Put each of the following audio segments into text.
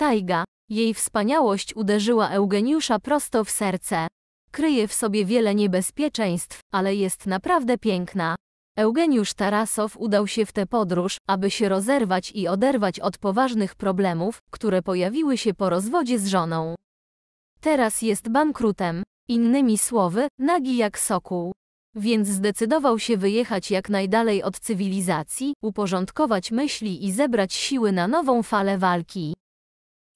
Tajga, jej wspaniałość uderzyła Eugeniusza prosto w serce. Kryje w sobie wiele niebezpieczeństw, ale jest naprawdę piękna. Eugeniusz Tarasow udał się w tę podróż, aby się rozerwać i oderwać od poważnych problemów, które pojawiły się po rozwodzie z żoną. Teraz jest bankrutem, innymi słowy, nagi jak sokół. Więc zdecydował się wyjechać jak najdalej od cywilizacji, uporządkować myśli i zebrać siły na nową falę walki.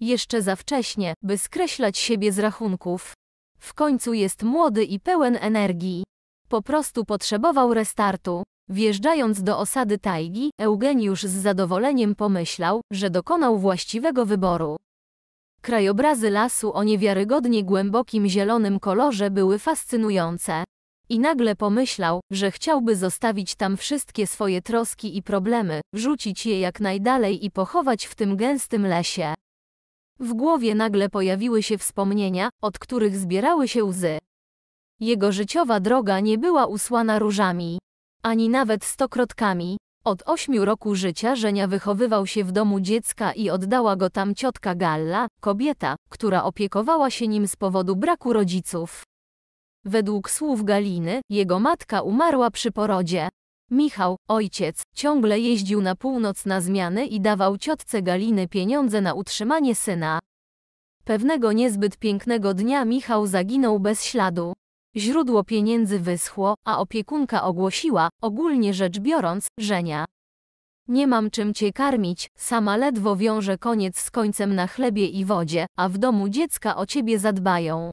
Jeszcze za wcześnie, by skreślać siebie z rachunków. W końcu jest młody i pełen energii. Po prostu potrzebował restartu. Wjeżdżając do osady Tajgi, Eugeniusz z zadowoleniem pomyślał, że dokonał właściwego wyboru. Krajobrazy lasu o niewiarygodnie głębokim zielonym kolorze były fascynujące. I nagle pomyślał, że chciałby zostawić tam wszystkie swoje troski i problemy, wrzucić je jak najdalej i pochować w tym gęstym lesie. W głowie nagle pojawiły się wspomnienia, od których zbierały się łzy. Jego życiowa droga nie była usłana różami, ani nawet stokrotkami. Od ośmiu roku życia Żenia wychowywał się w domu dziecka i oddała go tam ciotka Galla, kobieta, która opiekowała się nim z powodu braku rodziców. Według słów Galiny, jego matka umarła przy porodzie, Michał, ojciec, ciągle jeździł na północ na zmiany i dawał ciotce Galiny pieniądze na utrzymanie syna. Pewnego niezbyt pięknego dnia Michał zaginął bez śladu. Źródło pieniędzy wyschło, a opiekunka ogłosiła, ogólnie rzecz biorąc, żenia. Nie mam czym cię karmić, sama ledwo wiąże koniec z końcem na chlebie i wodzie, a w domu dziecka o ciebie zadbają.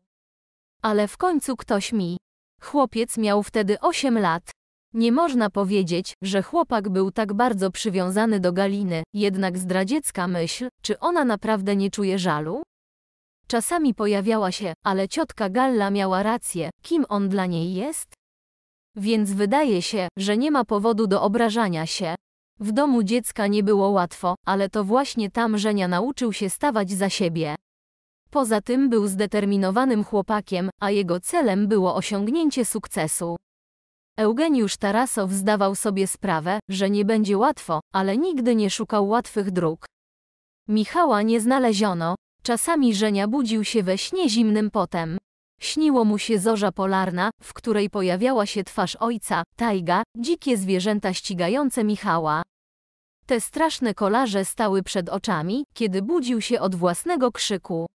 Ale w końcu ktoś mi. Chłopiec miał wtedy 8 lat. Nie można powiedzieć, że chłopak był tak bardzo przywiązany do Galiny, jednak zdradziecka myśl, czy ona naprawdę nie czuje żalu? Czasami pojawiała się, ale ciotka Galla miała rację, kim on dla niej jest? Więc wydaje się, że nie ma powodu do obrażania się. W domu dziecka nie było łatwo, ale to właśnie tam Żenia nauczył się stawać za siebie. Poza tym był zdeterminowanym chłopakiem, a jego celem było osiągnięcie sukcesu. Eugeniusz Tarasow zdawał sobie sprawę, że nie będzie łatwo, ale nigdy nie szukał łatwych dróg. Michała nie znaleziono, czasami Żenia budził się we śnie zimnym potem. Śniło mu się zorza polarna, w której pojawiała się twarz ojca, tajga, dzikie zwierzęta ścigające Michała. Te straszne kolarze stały przed oczami, kiedy budził się od własnego krzyku.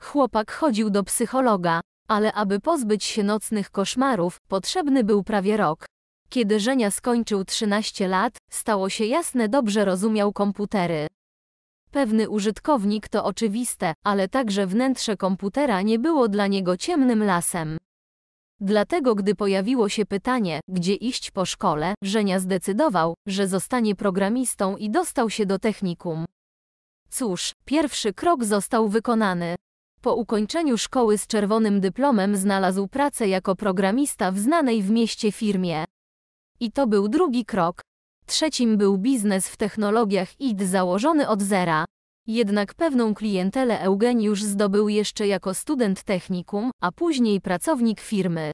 Chłopak chodził do psychologa ale aby pozbyć się nocnych koszmarów, potrzebny był prawie rok. Kiedy Żenia skończył 13 lat, stało się jasne dobrze rozumiał komputery. Pewny użytkownik to oczywiste, ale także wnętrze komputera nie było dla niego ciemnym lasem. Dlatego gdy pojawiło się pytanie, gdzie iść po szkole, Żenia zdecydował, że zostanie programistą i dostał się do technikum. Cóż, pierwszy krok został wykonany. Po ukończeniu szkoły z czerwonym dyplomem znalazł pracę jako programista w znanej w mieście firmie. I to był drugi krok. Trzecim był biznes w technologiach ID założony od zera. Jednak pewną klientelę Eugeniusz zdobył jeszcze jako student technikum, a później pracownik firmy.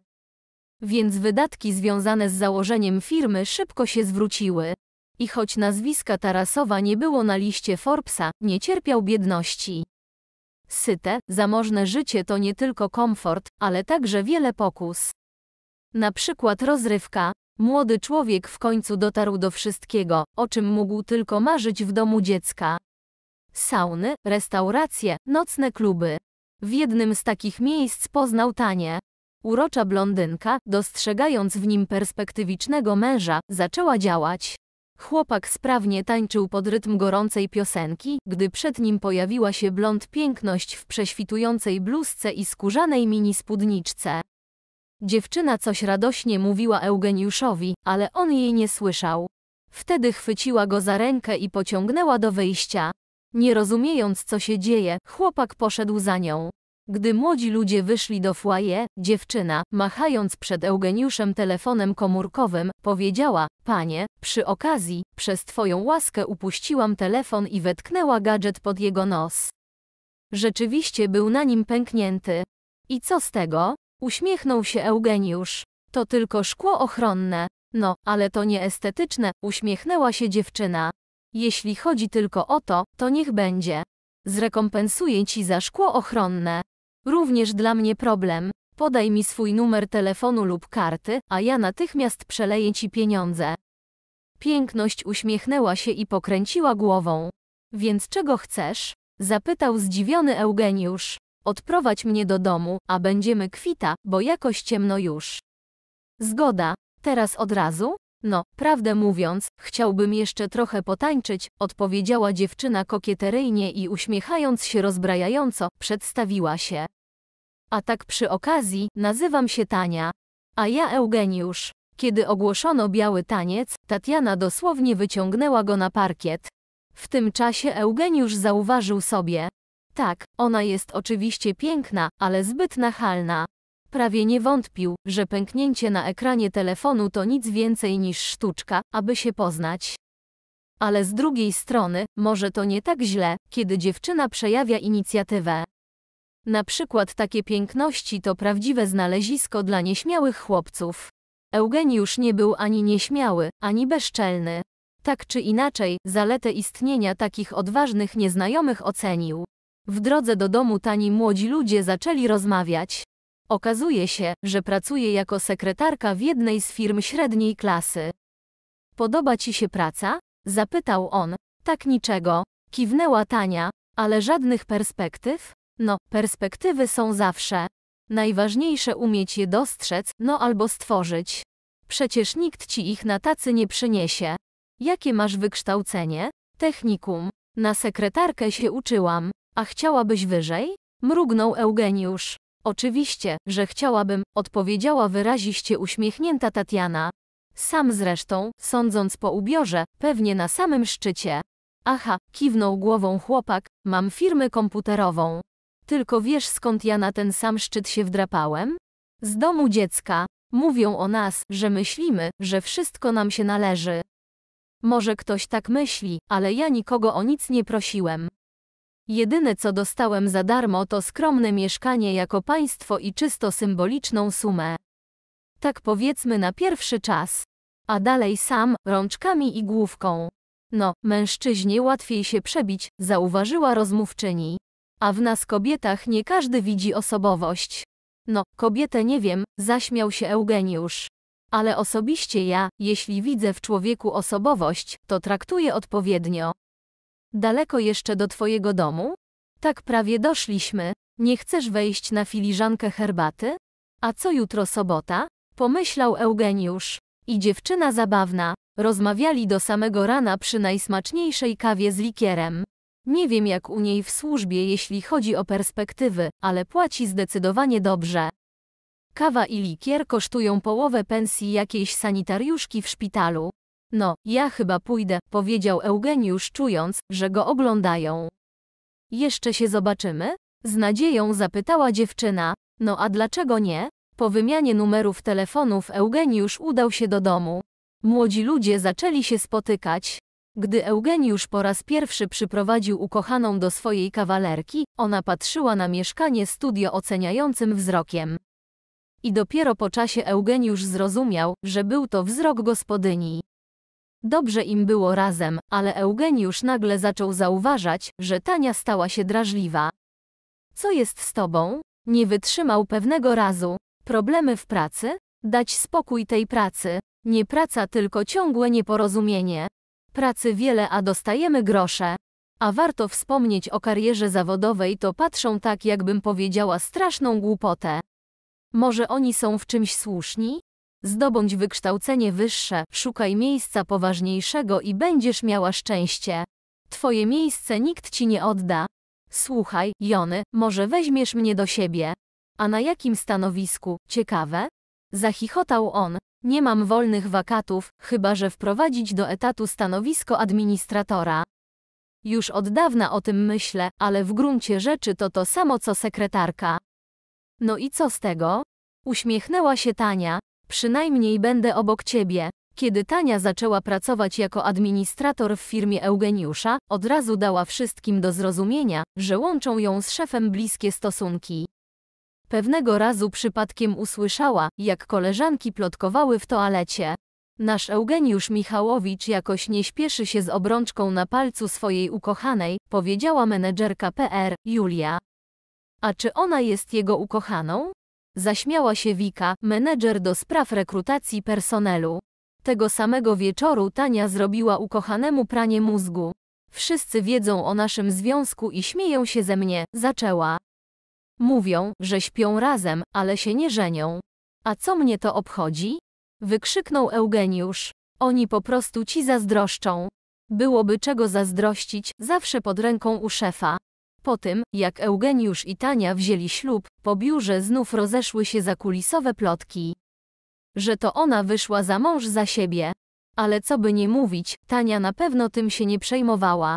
Więc wydatki związane z założeniem firmy szybko się zwróciły. I choć nazwiska Tarasowa nie było na liście Forbesa, nie cierpiał biedności. Syte, zamożne życie to nie tylko komfort, ale także wiele pokus. Na przykład rozrywka. Młody człowiek w końcu dotarł do wszystkiego, o czym mógł tylko marzyć w domu dziecka. Sauny, restauracje, nocne kluby. W jednym z takich miejsc poznał Tanie. Urocza blondynka, dostrzegając w nim perspektywicznego męża, zaczęła działać. Chłopak sprawnie tańczył pod rytm gorącej piosenki, gdy przed nim pojawiła się blond piękność w prześwitującej bluzce i skórzanej mini spódniczce. Dziewczyna coś radośnie mówiła Eugeniuszowi, ale on jej nie słyszał. Wtedy chwyciła go za rękę i pociągnęła do wyjścia. Nie rozumiejąc co się dzieje, chłopak poszedł za nią. Gdy młodzi ludzie wyszli do foyer, dziewczyna, machając przed Eugeniuszem telefonem komórkowym, powiedziała: Panie, przy okazji, przez twoją łaskę upuściłam telefon i wetknęła gadżet pod jego nos. Rzeczywiście był na nim pęknięty. I co z tego? Uśmiechnął się Eugeniusz. To tylko szkło ochronne. No, ale to nieestetyczne, uśmiechnęła się dziewczyna. Jeśli chodzi tylko o to, to niech będzie. Zrekompensuję ci za szkło ochronne. Również dla mnie problem. Podaj mi swój numer telefonu lub karty, a ja natychmiast przeleję ci pieniądze. Piękność uśmiechnęła się i pokręciła głową. Więc czego chcesz? Zapytał zdziwiony Eugeniusz. Odprowadź mnie do domu, a będziemy kwita, bo jakoś ciemno już. Zgoda. Teraz od razu? No, prawdę mówiąc, chciałbym jeszcze trochę potańczyć, odpowiedziała dziewczyna kokieteryjnie i uśmiechając się rozbrajająco, przedstawiła się. A tak przy okazji, nazywam się Tania. A ja Eugeniusz. Kiedy ogłoszono biały taniec, Tatiana dosłownie wyciągnęła go na parkiet. W tym czasie Eugeniusz zauważył sobie. Tak, ona jest oczywiście piękna, ale zbyt nachalna. Prawie nie wątpił, że pęknięcie na ekranie telefonu to nic więcej niż sztuczka, aby się poznać. Ale z drugiej strony, może to nie tak źle, kiedy dziewczyna przejawia inicjatywę. Na przykład takie piękności to prawdziwe znalezisko dla nieśmiałych chłopców. Eugeniusz nie był ani nieśmiały, ani bezczelny. Tak czy inaczej, zaletę istnienia takich odważnych nieznajomych ocenił. W drodze do domu tani młodzi ludzie zaczęli rozmawiać. Okazuje się, że pracuje jako sekretarka w jednej z firm średniej klasy. Podoba ci się praca? zapytał on. Tak niczego. Kiwnęła Tania, ale żadnych perspektyw? No, perspektywy są zawsze. Najważniejsze umieć je dostrzec, no albo stworzyć. Przecież nikt ci ich na tacy nie przyniesie. Jakie masz wykształcenie? Technikum. Na sekretarkę się uczyłam. A chciałabyś wyżej? Mrugnął Eugeniusz. Oczywiście, że chciałabym, odpowiedziała wyraziście uśmiechnięta Tatiana. Sam zresztą, sądząc po ubiorze, pewnie na samym szczycie. Aha, kiwnął głową chłopak, mam firmę komputerową. Tylko wiesz skąd ja na ten sam szczyt się wdrapałem? Z domu dziecka. Mówią o nas, że myślimy, że wszystko nam się należy. Może ktoś tak myśli, ale ja nikogo o nic nie prosiłem. Jedyne co dostałem za darmo to skromne mieszkanie jako państwo i czysto symboliczną sumę. Tak powiedzmy na pierwszy czas. A dalej sam, rączkami i główką. No, mężczyźnie łatwiej się przebić, zauważyła rozmówczyni. A w nas kobietach nie każdy widzi osobowość. No, kobietę nie wiem, zaśmiał się Eugeniusz. Ale osobiście ja, jeśli widzę w człowieku osobowość, to traktuję odpowiednio. Daleko jeszcze do twojego domu? Tak prawie doszliśmy. Nie chcesz wejść na filiżankę herbaty? A co jutro sobota? Pomyślał Eugeniusz. I dziewczyna zabawna. Rozmawiali do samego rana przy najsmaczniejszej kawie z likierem. Nie wiem jak u niej w służbie jeśli chodzi o perspektywy, ale płaci zdecydowanie dobrze. Kawa i likier kosztują połowę pensji jakiejś sanitariuszki w szpitalu. No, ja chyba pójdę, powiedział Eugeniusz czując, że go oglądają. Jeszcze się zobaczymy? Z nadzieją zapytała dziewczyna. No a dlaczego nie? Po wymianie numerów telefonów Eugeniusz udał się do domu. Młodzi ludzie zaczęli się spotykać, gdy Eugeniusz po raz pierwszy przyprowadził ukochaną do swojej kawalerki, ona patrzyła na mieszkanie studio oceniającym wzrokiem. I dopiero po czasie Eugeniusz zrozumiał, że był to wzrok gospodyni. Dobrze im było razem, ale Eugeniusz nagle zaczął zauważać, że Tania stała się drażliwa. Co jest z tobą? Nie wytrzymał pewnego razu. Problemy w pracy? Dać spokój tej pracy. Nie praca, tylko ciągłe nieporozumienie. Pracy wiele, a dostajemy grosze. A warto wspomnieć o karierze zawodowej, to patrzą tak, jakbym powiedziała straszną głupotę. Może oni są w czymś słuszni? Zdobądź wykształcenie wyższe, szukaj miejsca poważniejszego i będziesz miała szczęście. Twoje miejsce nikt ci nie odda. Słuchaj, Jony, może weźmiesz mnie do siebie. A na jakim stanowisku, ciekawe? Zachichotał on. Nie mam wolnych wakatów, chyba że wprowadzić do etatu stanowisko administratora. Już od dawna o tym myślę, ale w gruncie rzeczy to to samo co sekretarka. No i co z tego? Uśmiechnęła się Tania. Przynajmniej będę obok ciebie. Kiedy Tania zaczęła pracować jako administrator w firmie Eugeniusza, od razu dała wszystkim do zrozumienia, że łączą ją z szefem bliskie stosunki. Pewnego razu przypadkiem usłyszała, jak koleżanki plotkowały w toalecie. Nasz Eugeniusz Michałowicz jakoś nie śpieszy się z obrączką na palcu swojej ukochanej, powiedziała menedżerka PR, Julia. A czy ona jest jego ukochaną? Zaśmiała się Wika, menedżer do spraw rekrutacji personelu. Tego samego wieczoru Tania zrobiła ukochanemu pranie mózgu. Wszyscy wiedzą o naszym związku i śmieją się ze mnie, zaczęła. Mówią, że śpią razem, ale się nie żenią. A co mnie to obchodzi? Wykrzyknął Eugeniusz. Oni po prostu ci zazdroszczą. Byłoby czego zazdrościć, zawsze pod ręką u szefa. Po tym, jak Eugeniusz i Tania wzięli ślub, po biurze znów rozeszły się zakulisowe plotki. Że to ona wyszła za mąż za siebie. Ale co by nie mówić, Tania na pewno tym się nie przejmowała.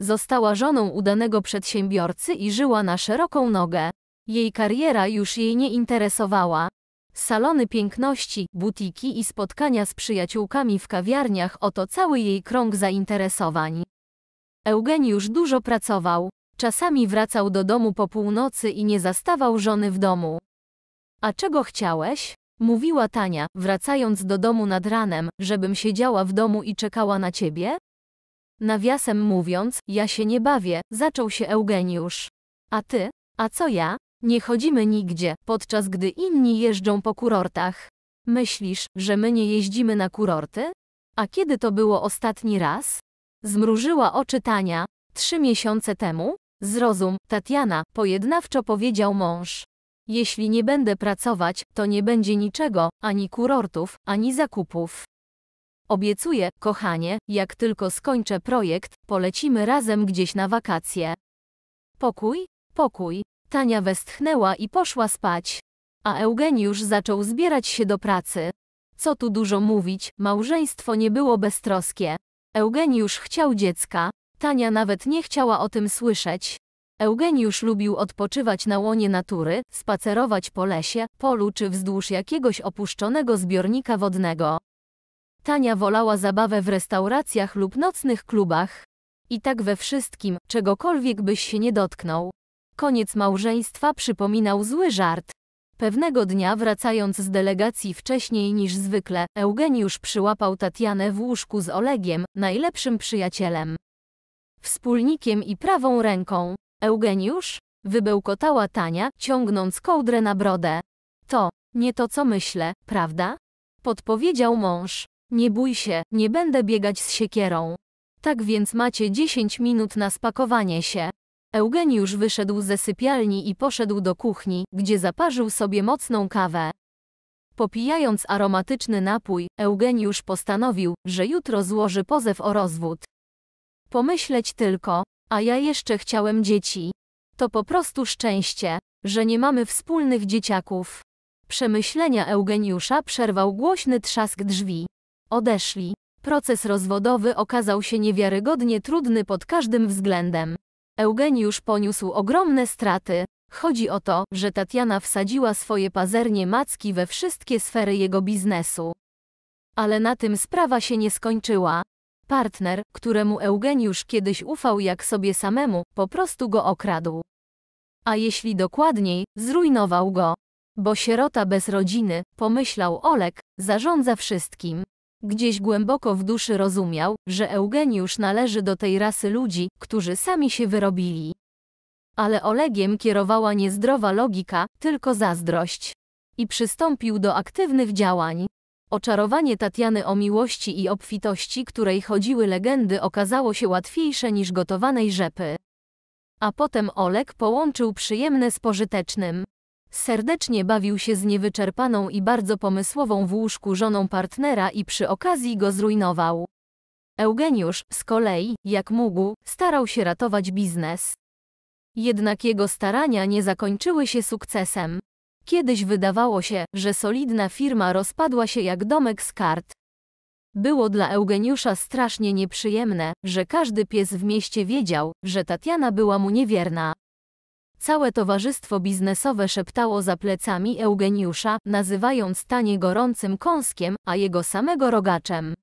Została żoną udanego przedsiębiorcy i żyła na szeroką nogę. Jej kariera już jej nie interesowała. Salony piękności, butiki i spotkania z przyjaciółkami w kawiarniach oto cały jej krąg zainteresowań. Eugeniusz dużo pracował. Czasami wracał do domu po północy i nie zastawał żony w domu. A czego chciałeś? Mówiła Tania, wracając do domu nad ranem, żebym siedziała w domu i czekała na ciebie? Nawiasem mówiąc, ja się nie bawię, zaczął się Eugeniusz. A ty? A co ja? Nie chodzimy nigdzie, podczas gdy inni jeżdżą po kurortach. Myślisz, że my nie jeździmy na kurorty? A kiedy to było ostatni raz? Zmrużyła oczy Tania. Trzy miesiące temu? Zrozum, Tatiana, pojednawczo powiedział mąż. Jeśli nie będę pracować, to nie będzie niczego, ani kurortów, ani zakupów. Obiecuję, kochanie, jak tylko skończę projekt, polecimy razem gdzieś na wakacje. Pokój? Pokój. Tania westchnęła i poszła spać. A Eugeniusz zaczął zbierać się do pracy. Co tu dużo mówić, małżeństwo nie było beztroskie. Eugeniusz chciał dziecka. Tania nawet nie chciała o tym słyszeć. Eugeniusz lubił odpoczywać na łonie natury, spacerować po lesie, polu czy wzdłuż jakiegoś opuszczonego zbiornika wodnego. Tania wolała zabawę w restauracjach lub nocnych klubach. I tak we wszystkim, czegokolwiek byś się nie dotknął. Koniec małżeństwa przypominał zły żart. Pewnego dnia wracając z delegacji wcześniej niż zwykle, Eugeniusz przyłapał Tatianę w łóżku z Olegiem, najlepszym przyjacielem. Wspólnikiem i prawą ręką. Eugeniusz? Wybełkotała Tania, ciągnąc kołdrę na brodę. To, nie to co myślę, prawda? Podpowiedział mąż. Nie bój się, nie będę biegać z siekierą. Tak więc macie 10 minut na spakowanie się. Eugeniusz wyszedł ze sypialni i poszedł do kuchni, gdzie zaparzył sobie mocną kawę. Popijając aromatyczny napój, Eugeniusz postanowił, że jutro złoży pozew o rozwód. Pomyśleć tylko, a ja jeszcze chciałem dzieci. To po prostu szczęście, że nie mamy wspólnych dzieciaków. Przemyślenia Eugeniusza przerwał głośny trzask drzwi. Odeszli. Proces rozwodowy okazał się niewiarygodnie trudny pod każdym względem. Eugeniusz poniósł ogromne straty. Chodzi o to, że Tatiana wsadziła swoje pazernie macki we wszystkie sfery jego biznesu. Ale na tym sprawa się nie skończyła. Partner, któremu Eugeniusz kiedyś ufał jak sobie samemu, po prostu go okradł. A jeśli dokładniej, zrujnował go. Bo sierota bez rodziny, pomyślał Olek, zarządza wszystkim. Gdzieś głęboko w duszy rozumiał, że Eugeniusz należy do tej rasy ludzi, którzy sami się wyrobili. Ale Olegiem kierowała niezdrowa logika, tylko zazdrość. I przystąpił do aktywnych działań. Oczarowanie Tatiany o miłości i obfitości, której chodziły legendy, okazało się łatwiejsze niż gotowanej rzepy. A potem Oleg połączył przyjemne z pożytecznym. Serdecznie bawił się z niewyczerpaną i bardzo pomysłową w łóżku żoną partnera i przy okazji go zrujnował. Eugeniusz, z kolei, jak mógł, starał się ratować biznes. Jednak jego starania nie zakończyły się sukcesem. Kiedyś wydawało się, że solidna firma rozpadła się jak domek z kart. Było dla Eugeniusza strasznie nieprzyjemne, że każdy pies w mieście wiedział, że Tatiana była mu niewierna. Całe towarzystwo biznesowe szeptało za plecami Eugeniusza, nazywając tanie gorącym kąskiem, a jego samego rogaczem.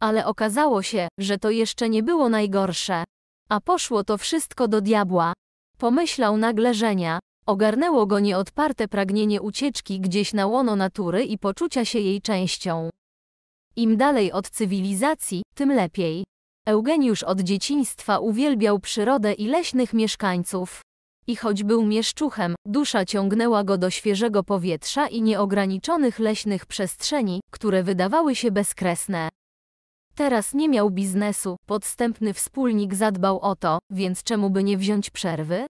Ale okazało się, że to jeszcze nie było najgorsze. A poszło to wszystko do diabła. Pomyślał nagle Żenia. Ogarnęło go nieodparte pragnienie ucieczki gdzieś na łono natury i poczucia się jej częścią. Im dalej od cywilizacji, tym lepiej. Eugeniusz od dzieciństwa uwielbiał przyrodę i leśnych mieszkańców. I choć był mieszczuchem, dusza ciągnęła go do świeżego powietrza i nieograniczonych leśnych przestrzeni, które wydawały się bezkresne. Teraz nie miał biznesu, podstępny wspólnik zadbał o to, więc czemu by nie wziąć przerwy?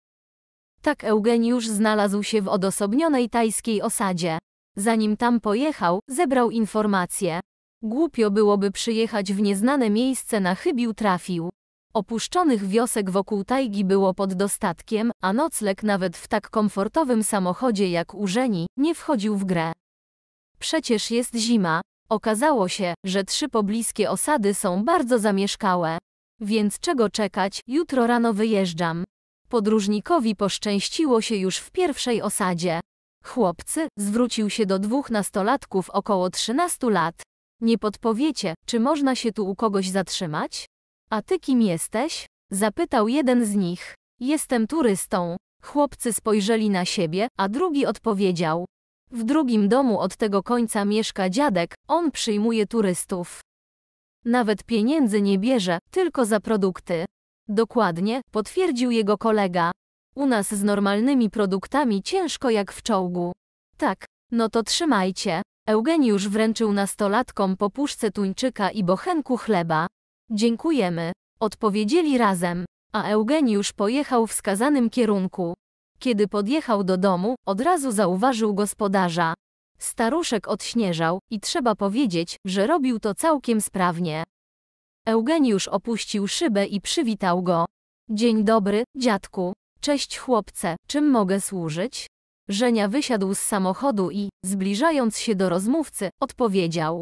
Tak Eugeniusz znalazł się w odosobnionej tajskiej osadzie. Zanim tam pojechał, zebrał informacje. Głupio byłoby przyjechać w nieznane miejsce na chybił trafił. Opuszczonych wiosek wokół tajgi było pod dostatkiem, a nocleg nawet w tak komfortowym samochodzie jak urzeni nie wchodził w grę. Przecież jest zima. Okazało się, że trzy pobliskie osady są bardzo zamieszkałe. Więc czego czekać, jutro rano wyjeżdżam. Podróżnikowi poszczęściło się już w pierwszej osadzie. Chłopcy, zwrócił się do dwóch nastolatków około 13 lat. Nie podpowiecie, czy można się tu u kogoś zatrzymać? A ty kim jesteś? Zapytał jeden z nich. Jestem turystą. Chłopcy spojrzeli na siebie, a drugi odpowiedział. W drugim domu od tego końca mieszka dziadek, on przyjmuje turystów. Nawet pieniędzy nie bierze, tylko za produkty. Dokładnie, potwierdził jego kolega. U nas z normalnymi produktami ciężko jak w czołgu. Tak, no to trzymajcie. Eugeniusz wręczył nastolatkom po puszce tuńczyka i bochenku chleba. Dziękujemy, odpowiedzieli razem, a Eugeniusz pojechał w wskazanym kierunku. Kiedy podjechał do domu, od razu zauważył gospodarza. Staruszek odśnieżał i trzeba powiedzieć, że robił to całkiem sprawnie. Eugeniusz opuścił szybę i przywitał go. Dzień dobry, dziadku. Cześć chłopcze, czym mogę służyć? Żenia wysiadł z samochodu i, zbliżając się do rozmówcy, odpowiedział.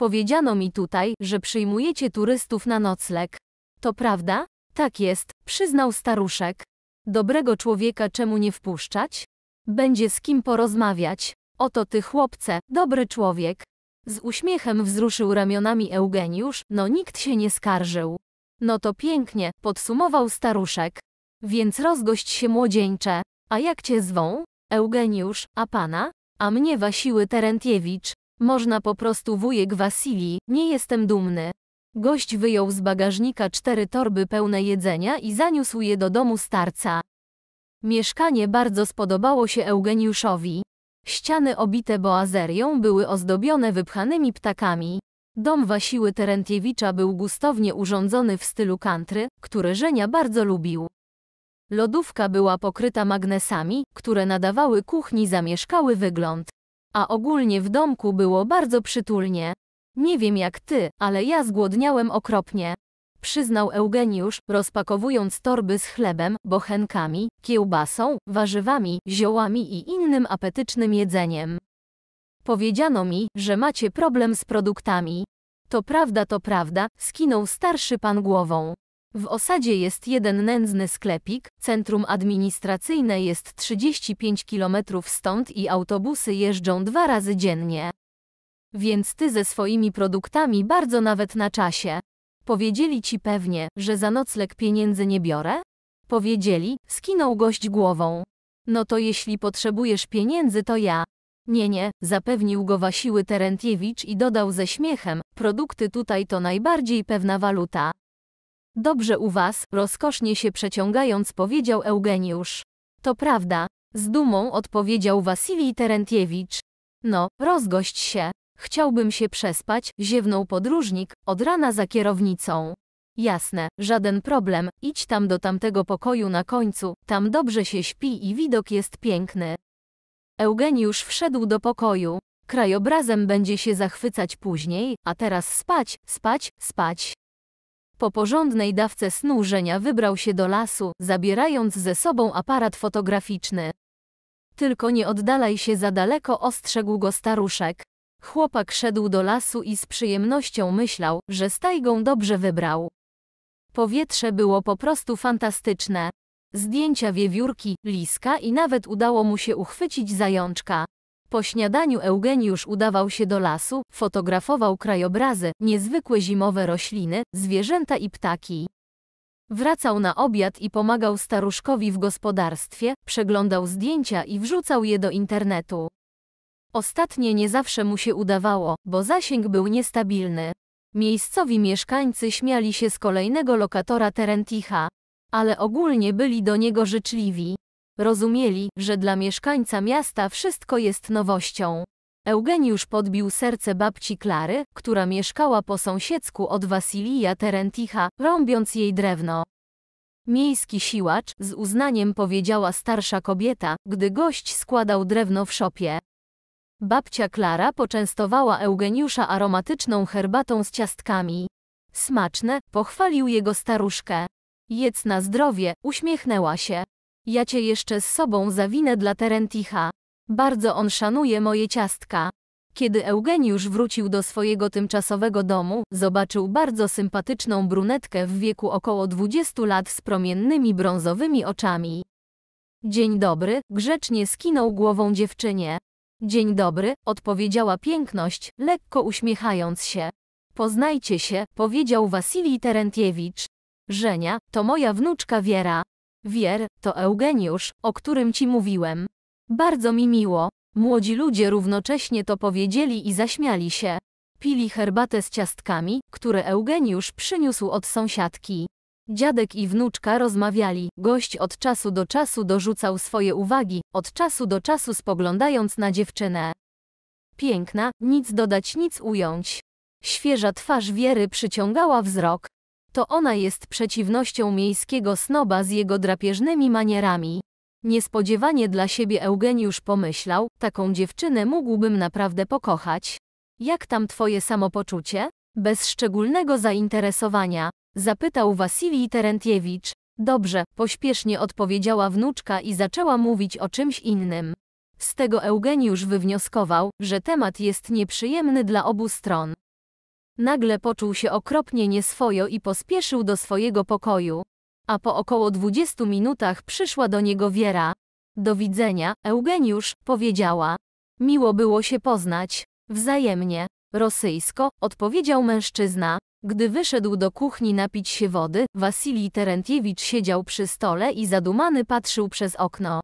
Powiedziano mi tutaj, że przyjmujecie turystów na nocleg. To prawda? Tak jest, przyznał staruszek. Dobrego człowieka czemu nie wpuszczać? Będzie z kim porozmawiać. Oto ty chłopcze, dobry człowiek. Z uśmiechem wzruszył ramionami Eugeniusz, no nikt się nie skarżył. No to pięknie, podsumował staruszek. Więc rozgość się młodzieńcze. A jak cię zwą? Eugeniusz, a pana? A mnie Wasiły Terentiewicz. Można po prostu wujek Wasilii, nie jestem dumny. Gość wyjął z bagażnika cztery torby pełne jedzenia i zaniósł je do domu starca. Mieszkanie bardzo spodobało się Eugeniuszowi. Ściany obite boazerią były ozdobione wypchanymi ptakami. Dom Wasiły Terentiewicza był gustownie urządzony w stylu country, które Żenia bardzo lubił. Lodówka była pokryta magnesami, które nadawały kuchni zamieszkały wygląd. A ogólnie w domku było bardzo przytulnie. Nie wiem jak ty, ale ja zgłodniałem okropnie. Przyznał Eugeniusz, rozpakowując torby z chlebem, bochenkami, kiełbasą, warzywami, ziołami i innym apetycznym jedzeniem. Powiedziano mi, że macie problem z produktami. To prawda, to prawda, skinął starszy pan głową. W osadzie jest jeden nędzny sklepik, centrum administracyjne jest 35 km stąd i autobusy jeżdżą dwa razy dziennie. Więc ty ze swoimi produktami bardzo nawet na czasie. Powiedzieli ci pewnie, że za nocleg pieniędzy nie biorę? Powiedzieli, skinął gość głową. No to jeśli potrzebujesz pieniędzy, to ja. Nie, nie, zapewnił go Wasiły Terentiewicz i dodał ze śmiechem, produkty tutaj to najbardziej pewna waluta. Dobrze u was, rozkosznie się przeciągając powiedział Eugeniusz. To prawda, z dumą odpowiedział Wasilij Terentiewicz. No, rozgość się. Chciałbym się przespać, ziewnął podróżnik, od rana za kierownicą. Jasne, żaden problem, idź tam do tamtego pokoju na końcu, tam dobrze się śpi i widok jest piękny. Eugeniusz wszedł do pokoju. Krajobrazem będzie się zachwycać później, a teraz spać, spać, spać. Po porządnej dawce snu Żenia wybrał się do lasu, zabierając ze sobą aparat fotograficzny. Tylko nie oddalaj się za daleko, ostrzegł go staruszek. Chłopak szedł do lasu i z przyjemnością myślał, że stajgą dobrze wybrał. Powietrze było po prostu fantastyczne. Zdjęcia wiewiórki, liska i nawet udało mu się uchwycić zajączka. Po śniadaniu Eugeniusz udawał się do lasu, fotografował krajobrazy, niezwykłe zimowe rośliny, zwierzęta i ptaki. Wracał na obiad i pomagał staruszkowi w gospodarstwie, przeglądał zdjęcia i wrzucał je do internetu. Ostatnie nie zawsze mu się udawało, bo zasięg był niestabilny. Miejscowi mieszkańcy śmiali się z kolejnego lokatora Terenticha, ale ogólnie byli do niego życzliwi. Rozumieli, że dla mieszkańca miasta wszystko jest nowością. Eugeniusz podbił serce babci Klary, która mieszkała po sąsiedzku od Wasilija Terenticha, rąbiąc jej drewno. Miejski siłacz, z uznaniem powiedziała starsza kobieta, gdy gość składał drewno w szopie. Babcia Klara poczęstowała Eugeniusza aromatyczną herbatą z ciastkami. Smaczne, pochwalił jego staruszkę. Jedz na zdrowie, uśmiechnęła się. Ja cię jeszcze z sobą zawinę dla Terenticha. Bardzo on szanuje moje ciastka. Kiedy Eugeniusz wrócił do swojego tymczasowego domu, zobaczył bardzo sympatyczną brunetkę w wieku około 20 lat z promiennymi brązowymi oczami. Dzień dobry, grzecznie skinął głową dziewczynie. Dzień dobry, odpowiedziała piękność, lekko uśmiechając się. Poznajcie się, powiedział Wasilij Terentiewicz. Żenia, to moja wnuczka Wiera. Wier, to Eugeniusz, o którym ci mówiłem. Bardzo mi miło. Młodzi ludzie równocześnie to powiedzieli i zaśmiali się. Pili herbatę z ciastkami, które Eugeniusz przyniósł od sąsiadki. Dziadek i wnuczka rozmawiali, gość od czasu do czasu dorzucał swoje uwagi, od czasu do czasu spoglądając na dziewczynę. Piękna, nic dodać, nic ująć. Świeża twarz Wiery przyciągała wzrok, to ona jest przeciwnością miejskiego snoba z jego drapieżnymi manierami. Niespodziewanie dla siebie Eugeniusz pomyślał, taką dziewczynę mógłbym naprawdę pokochać. Jak tam twoje samopoczucie? Bez szczególnego zainteresowania, zapytał Wasilij Terentiewicz. Dobrze, pośpiesznie odpowiedziała wnuczka i zaczęła mówić o czymś innym. Z tego Eugeniusz wywnioskował, że temat jest nieprzyjemny dla obu stron. Nagle poczuł się okropnie nieswojo i pospieszył do swojego pokoju. A po około 20 minutach przyszła do niego Wiera. Do widzenia, Eugeniusz, powiedziała. Miło było się poznać. Wzajemnie. Rosyjsko, odpowiedział mężczyzna. Gdy wyszedł do kuchni napić się wody, Wasilij Terentiewicz siedział przy stole i zadumany patrzył przez okno.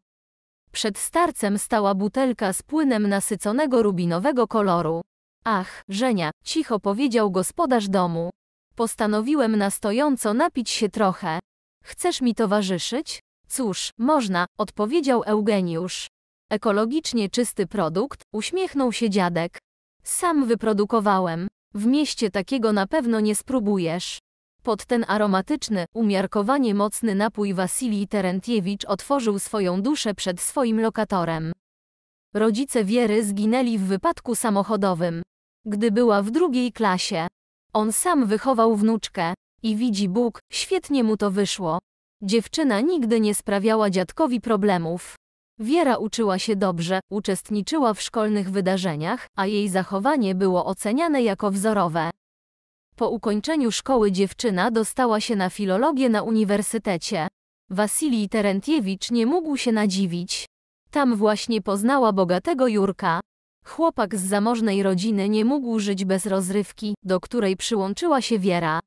Przed starcem stała butelka z płynem nasyconego rubinowego koloru. Ach, Żenia, cicho powiedział gospodarz domu. Postanowiłem na stojąco napić się trochę. Chcesz mi towarzyszyć? Cóż, można, odpowiedział Eugeniusz. Ekologicznie czysty produkt, uśmiechnął się dziadek. Sam wyprodukowałem. W mieście takiego na pewno nie spróbujesz. Pod ten aromatyczny, umiarkowanie mocny napój Wasilii Terentiewicz otworzył swoją duszę przed swoim lokatorem. Rodzice Wiery zginęli w wypadku samochodowym gdy była w drugiej klasie. On sam wychował wnuczkę. I widzi Bóg, świetnie mu to wyszło. Dziewczyna nigdy nie sprawiała dziadkowi problemów. Wiera uczyła się dobrze, uczestniczyła w szkolnych wydarzeniach, a jej zachowanie było oceniane jako wzorowe. Po ukończeniu szkoły dziewczyna dostała się na filologię na uniwersytecie. Wasilij Terentiewicz nie mógł się nadziwić. Tam właśnie poznała bogatego Jurka. Chłopak z zamożnej rodziny nie mógł żyć bez rozrywki, do której przyłączyła się wiera.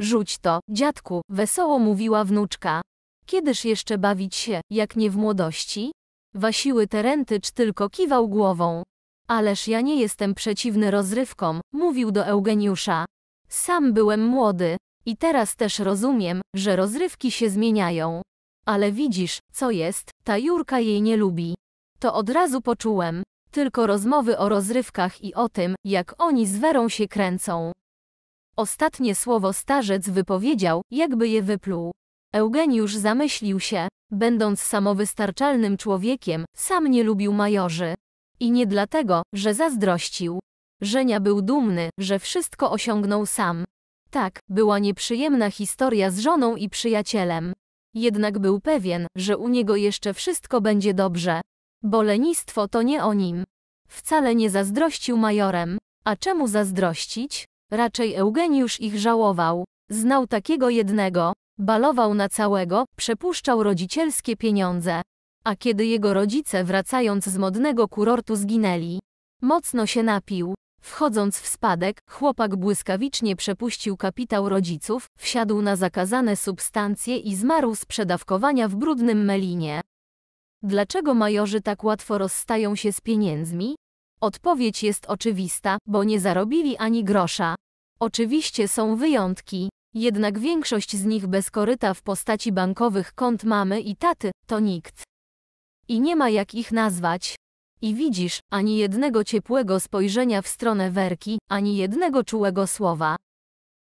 Rzuć to, dziadku, wesoło mówiła wnuczka. Kiedyż jeszcze bawić się, jak nie w młodości? Wasiły Terentycz tylko kiwał głową. Ależ ja nie jestem przeciwny rozrywkom, mówił do Eugeniusza. Sam byłem młody. I teraz też rozumiem, że rozrywki się zmieniają. Ale widzisz, co jest, ta Jurka jej nie lubi. To od razu poczułem tylko rozmowy o rozrywkach i o tym, jak oni z Werą się kręcą. Ostatnie słowo starzec wypowiedział, jakby je wypluł. Eugeniusz zamyślił się, będąc samowystarczalnym człowiekiem, sam nie lubił majorzy. I nie dlatego, że zazdrościł. Żenia był dumny, że wszystko osiągnął sam. Tak, była nieprzyjemna historia z żoną i przyjacielem. Jednak był pewien, że u niego jeszcze wszystko będzie dobrze. Bo lenistwo to nie o nim. Wcale nie zazdrościł majorem. A czemu zazdrościć? Raczej Eugeniusz ich żałował. Znał takiego jednego, balował na całego, przepuszczał rodzicielskie pieniądze. A kiedy jego rodzice wracając z modnego kurortu zginęli, mocno się napił. Wchodząc w spadek, chłopak błyskawicznie przepuścił kapitał rodziców, wsiadł na zakazane substancje i zmarł z przedawkowania w brudnym melinie. Dlaczego majorzy tak łatwo rozstają się z pieniędzmi? Odpowiedź jest oczywista, bo nie zarobili ani grosza. Oczywiście są wyjątki, jednak większość z nich bez koryta w postaci bankowych kont mamy i taty, to nikt. I nie ma jak ich nazwać. I widzisz, ani jednego ciepłego spojrzenia w stronę werki, ani jednego czułego słowa.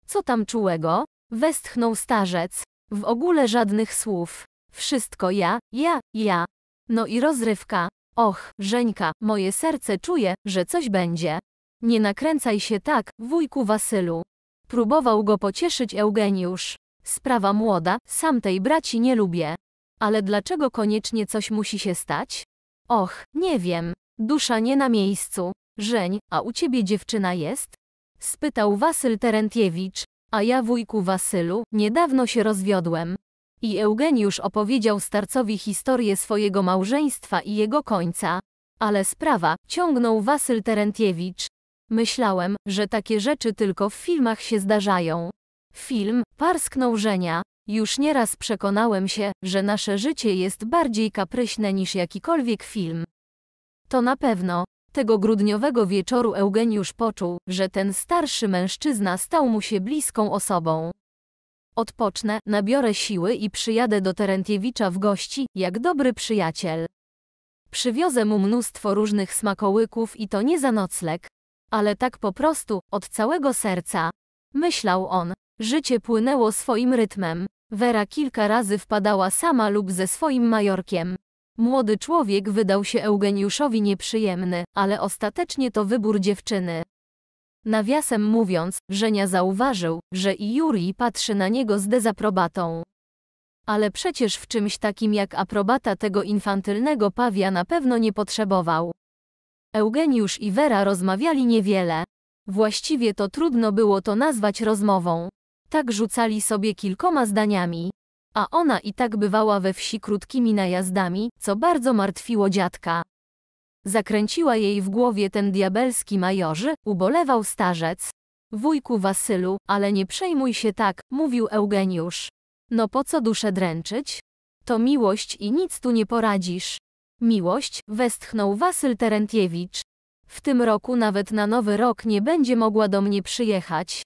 Co tam czułego? Westchnął starzec. W ogóle żadnych słów. Wszystko ja, ja, ja. No i rozrywka. Och, Żeńka, moje serce czuje, że coś będzie. Nie nakręcaj się tak, wujku Wasylu. Próbował go pocieszyć Eugeniusz. Sprawa młoda, sam tej braci nie lubię. Ale dlaczego koniecznie coś musi się stać? Och, nie wiem. Dusza nie na miejscu. Żeń, a u ciebie dziewczyna jest? Spytał Wasyl Terentiewicz. A ja wujku Wasylu, niedawno się rozwiodłem. I Eugeniusz opowiedział starcowi historię swojego małżeństwa i jego końca. Ale sprawa, ciągnął Wasyl Terentiewicz. Myślałem, że takie rzeczy tylko w filmach się zdarzają. Film, parsknął Żenia. Już nieraz przekonałem się, że nasze życie jest bardziej kapryśne niż jakikolwiek film. To na pewno. Tego grudniowego wieczoru Eugeniusz poczuł, że ten starszy mężczyzna stał mu się bliską osobą. Odpocznę, nabiorę siły i przyjadę do Terentiewicza w gości, jak dobry przyjaciel. Przywiozę mu mnóstwo różnych smakołyków i to nie za nocleg, ale tak po prostu, od całego serca. Myślał on. Życie płynęło swoim rytmem. Wera kilka razy wpadała sama lub ze swoim majorkiem. Młody człowiek wydał się Eugeniuszowi nieprzyjemny, ale ostatecznie to wybór dziewczyny. Nawiasem mówiąc, Żenia zauważył, że i Juri patrzy na niego z dezaprobatą. Ale przecież w czymś takim jak aprobata tego infantylnego pawia na pewno nie potrzebował. Eugeniusz i Wera rozmawiali niewiele. Właściwie to trudno było to nazwać rozmową. Tak rzucali sobie kilkoma zdaniami. A ona i tak bywała we wsi krótkimi najazdami, co bardzo martwiło dziadka. Zakręciła jej w głowie ten diabelski majorzy, ubolewał starzec. Wujku Wasylu, ale nie przejmuj się tak, mówił Eugeniusz. No po co duszę dręczyć? To miłość i nic tu nie poradzisz. Miłość, westchnął Wasyl Terentiewicz. W tym roku nawet na nowy rok nie będzie mogła do mnie przyjechać.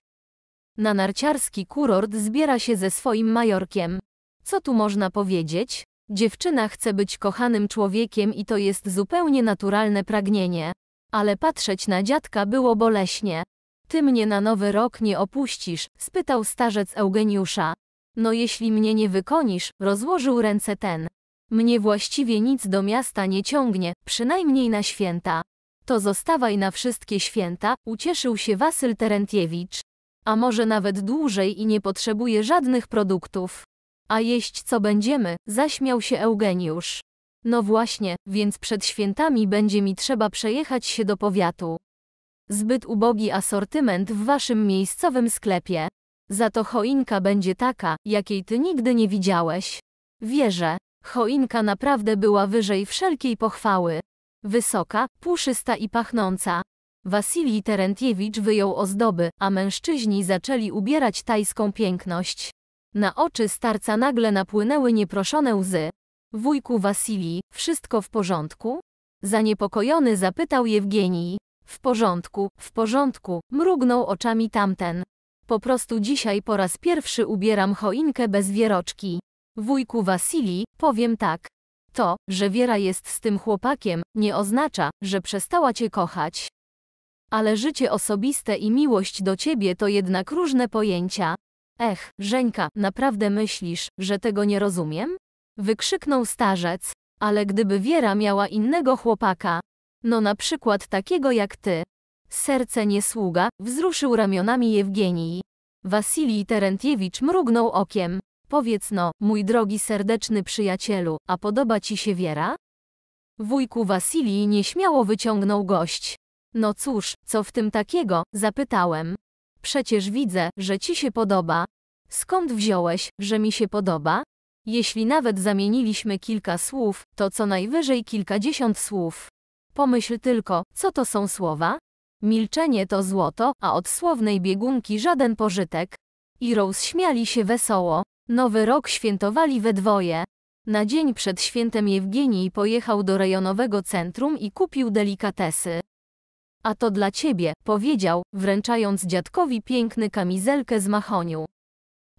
Na narciarski kurort zbiera się ze swoim majorkiem. Co tu można powiedzieć? Dziewczyna chce być kochanym człowiekiem i to jest zupełnie naturalne pragnienie. Ale patrzeć na dziadka było boleśnie. Ty mnie na nowy rok nie opuścisz, spytał starzec Eugeniusza. No jeśli mnie nie wykonisz, rozłożył ręce ten. Mnie właściwie nic do miasta nie ciągnie, przynajmniej na święta. To zostawaj na wszystkie święta, ucieszył się Wasyl Terentiewicz. A może nawet dłużej i nie potrzebuje żadnych produktów. A jeść co będziemy? Zaśmiał się Eugeniusz. No właśnie, więc przed świętami będzie mi trzeba przejechać się do powiatu. Zbyt ubogi asortyment w waszym miejscowym sklepie. Za to choinka będzie taka, jakiej ty nigdy nie widziałeś. Wierzę. Choinka naprawdę była wyżej wszelkiej pochwały. Wysoka, puszysta i pachnąca. Wasilij Terentiewicz wyjął ozdoby, a mężczyźni zaczęli ubierać tajską piękność. Na oczy starca nagle napłynęły nieproszone łzy. Wujku Wasili, wszystko w porządku? Zaniepokojony zapytał Jewgenij. W porządku, w porządku, mrugnął oczami tamten. Po prostu dzisiaj po raz pierwszy ubieram choinkę bez wieroczki. Wujku Wasili, powiem tak. To, że Wiera jest z tym chłopakiem, nie oznacza, że przestała cię kochać. Ale życie osobiste i miłość do ciebie to jednak różne pojęcia. Ech, Żeńka, naprawdę myślisz, że tego nie rozumiem? Wykrzyknął starzec, ale gdyby Wiera miała innego chłopaka, no na przykład takiego jak ty. Serce nie sługa, wzruszył ramionami Jewgenij. Wasilij Terentiewicz mrugnął okiem. Powiedz no, mój drogi serdeczny przyjacielu, a podoba ci się Wiera? Wujku Wasilii nieśmiało wyciągnął gość. No cóż, co w tym takiego? zapytałem. Przecież widzę, że ci się podoba. Skąd wziąłeś, że mi się podoba? Jeśli nawet zamieniliśmy kilka słów, to co najwyżej kilkadziesiąt słów. Pomyśl tylko, co to są słowa? Milczenie to złoto, a od słownej biegunki żaden pożytek. I Rose śmiali się wesoło. Nowy rok świętowali we dwoje. Na dzień przed świętem Jewgenij pojechał do rejonowego centrum i kupił delikatesy. A to dla ciebie, powiedział, wręczając dziadkowi piękny kamizelkę z mahoniu.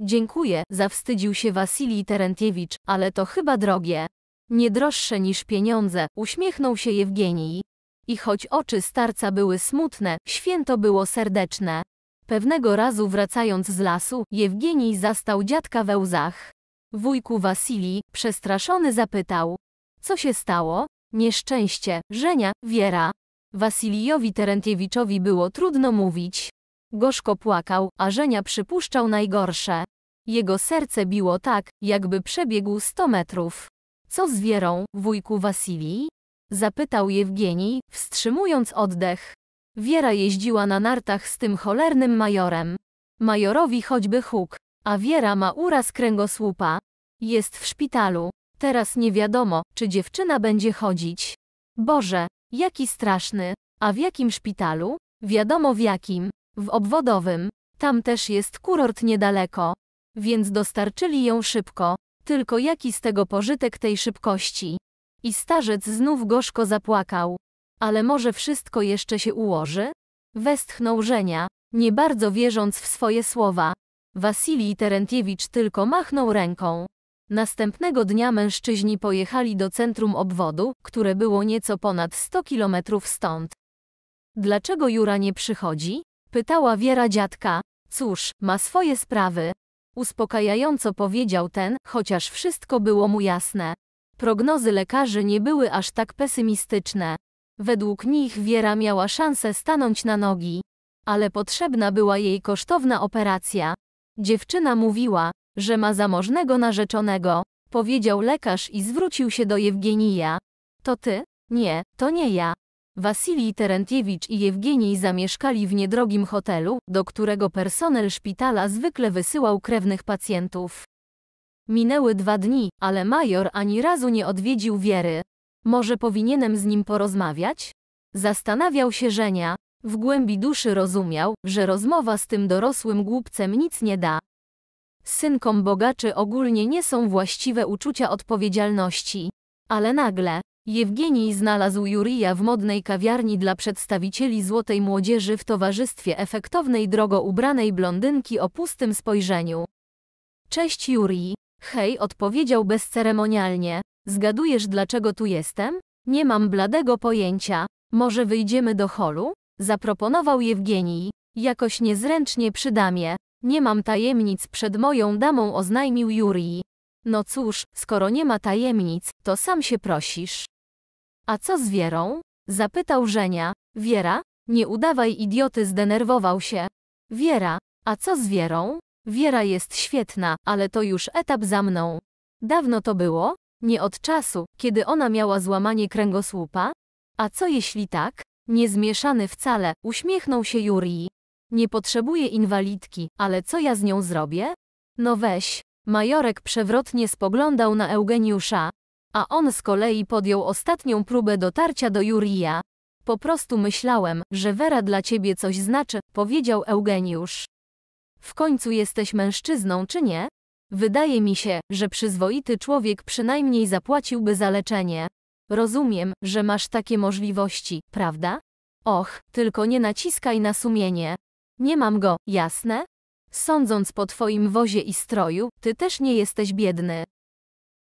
Dziękuję, zawstydził się Wasilij Terentiewicz, ale to chyba drogie. Nie droższe niż pieniądze, uśmiechnął się Jewgenij. I choć oczy starca były smutne, święto było serdeczne. Pewnego razu wracając z lasu, Jewgenij zastał dziadka we łzach. Wujku Wasilij, przestraszony zapytał. Co się stało? Nieszczęście, Żenia, Wiera. Wasilijowi Terentiewiczowi było trudno mówić. Gorzko płakał, a Żenia przypuszczał najgorsze. Jego serce biło tak, jakby przebiegł sto metrów. Co z wierą, wujku Wasilii? Zapytał Jewgienij, wstrzymując oddech. Wiera jeździła na nartach z tym cholernym majorem. Majorowi choćby huk, a Wiera ma uraz kręgosłupa. Jest w szpitalu. Teraz nie wiadomo, czy dziewczyna będzie chodzić. Boże, Jaki straszny. A w jakim szpitalu? Wiadomo w jakim. W obwodowym. Tam też jest kurort niedaleko. Więc dostarczyli ją szybko. Tylko jaki z tego pożytek tej szybkości? I starzec znów gorzko zapłakał. Ale może wszystko jeszcze się ułoży? Westchnął Żenia, nie bardzo wierząc w swoje słowa. Wasilij Terentiewicz tylko machnął ręką. Następnego dnia mężczyźni pojechali do centrum obwodu, które było nieco ponad 100 kilometrów stąd. Dlaczego Jura nie przychodzi? Pytała Wiera dziadka. Cóż, ma swoje sprawy. Uspokajająco powiedział ten, chociaż wszystko było mu jasne. Prognozy lekarzy nie były aż tak pesymistyczne. Według nich Wiera miała szansę stanąć na nogi. Ale potrzebna była jej kosztowna operacja. Dziewczyna mówiła, że ma zamożnego narzeczonego, powiedział lekarz i zwrócił się do Jewgenija. To ty? Nie, to nie ja. Wasilij Terentiewicz i Jewgenij zamieszkali w niedrogim hotelu, do którego personel szpitala zwykle wysyłał krewnych pacjentów. Minęły dwa dni, ale major ani razu nie odwiedził Wiery. Może powinienem z nim porozmawiać? Zastanawiał się Żenia. W głębi duszy rozumiał, że rozmowa z tym dorosłym głupcem nic nie da. Synkom bogaczy ogólnie nie są właściwe uczucia odpowiedzialności. Ale nagle, Jewgenij znalazł Jurija w modnej kawiarni dla przedstawicieli złotej młodzieży w towarzystwie efektownej drogo ubranej blondynki o pustym spojrzeniu. Cześć Jurii, Hej, odpowiedział bezceremonialnie. Zgadujesz dlaczego tu jestem? Nie mam bladego pojęcia. Może wyjdziemy do holu? Zaproponował Jewgenij. Jakoś niezręcznie przy damie. Nie mam tajemnic przed moją damą oznajmił Jurij. No cóż, skoro nie ma tajemnic, to sam się prosisz. A co z Wierą? Zapytał Żenia. Wiera? Nie udawaj idioty zdenerwował się. Wiera. A co z Wierą? Wiera jest świetna, ale to już etap za mną. Dawno to było? Nie od czasu, kiedy ona miała złamanie kręgosłupa? A co jeśli tak? Niezmieszany wcale, uśmiechnął się Jurij. Nie potrzebuję inwalidki, ale co ja z nią zrobię? No weź. Majorek przewrotnie spoglądał na Eugeniusza, a on z kolei podjął ostatnią próbę dotarcia do Jurija. Po prostu myślałem, że Wera dla ciebie coś znaczy, powiedział Eugeniusz. W końcu jesteś mężczyzną, czy nie? Wydaje mi się, że przyzwoity człowiek przynajmniej zapłaciłby za leczenie. Rozumiem, że masz takie możliwości, prawda? Och, tylko nie naciskaj na sumienie. Nie mam go, jasne? Sądząc po twoim wozie i stroju, ty też nie jesteś biedny.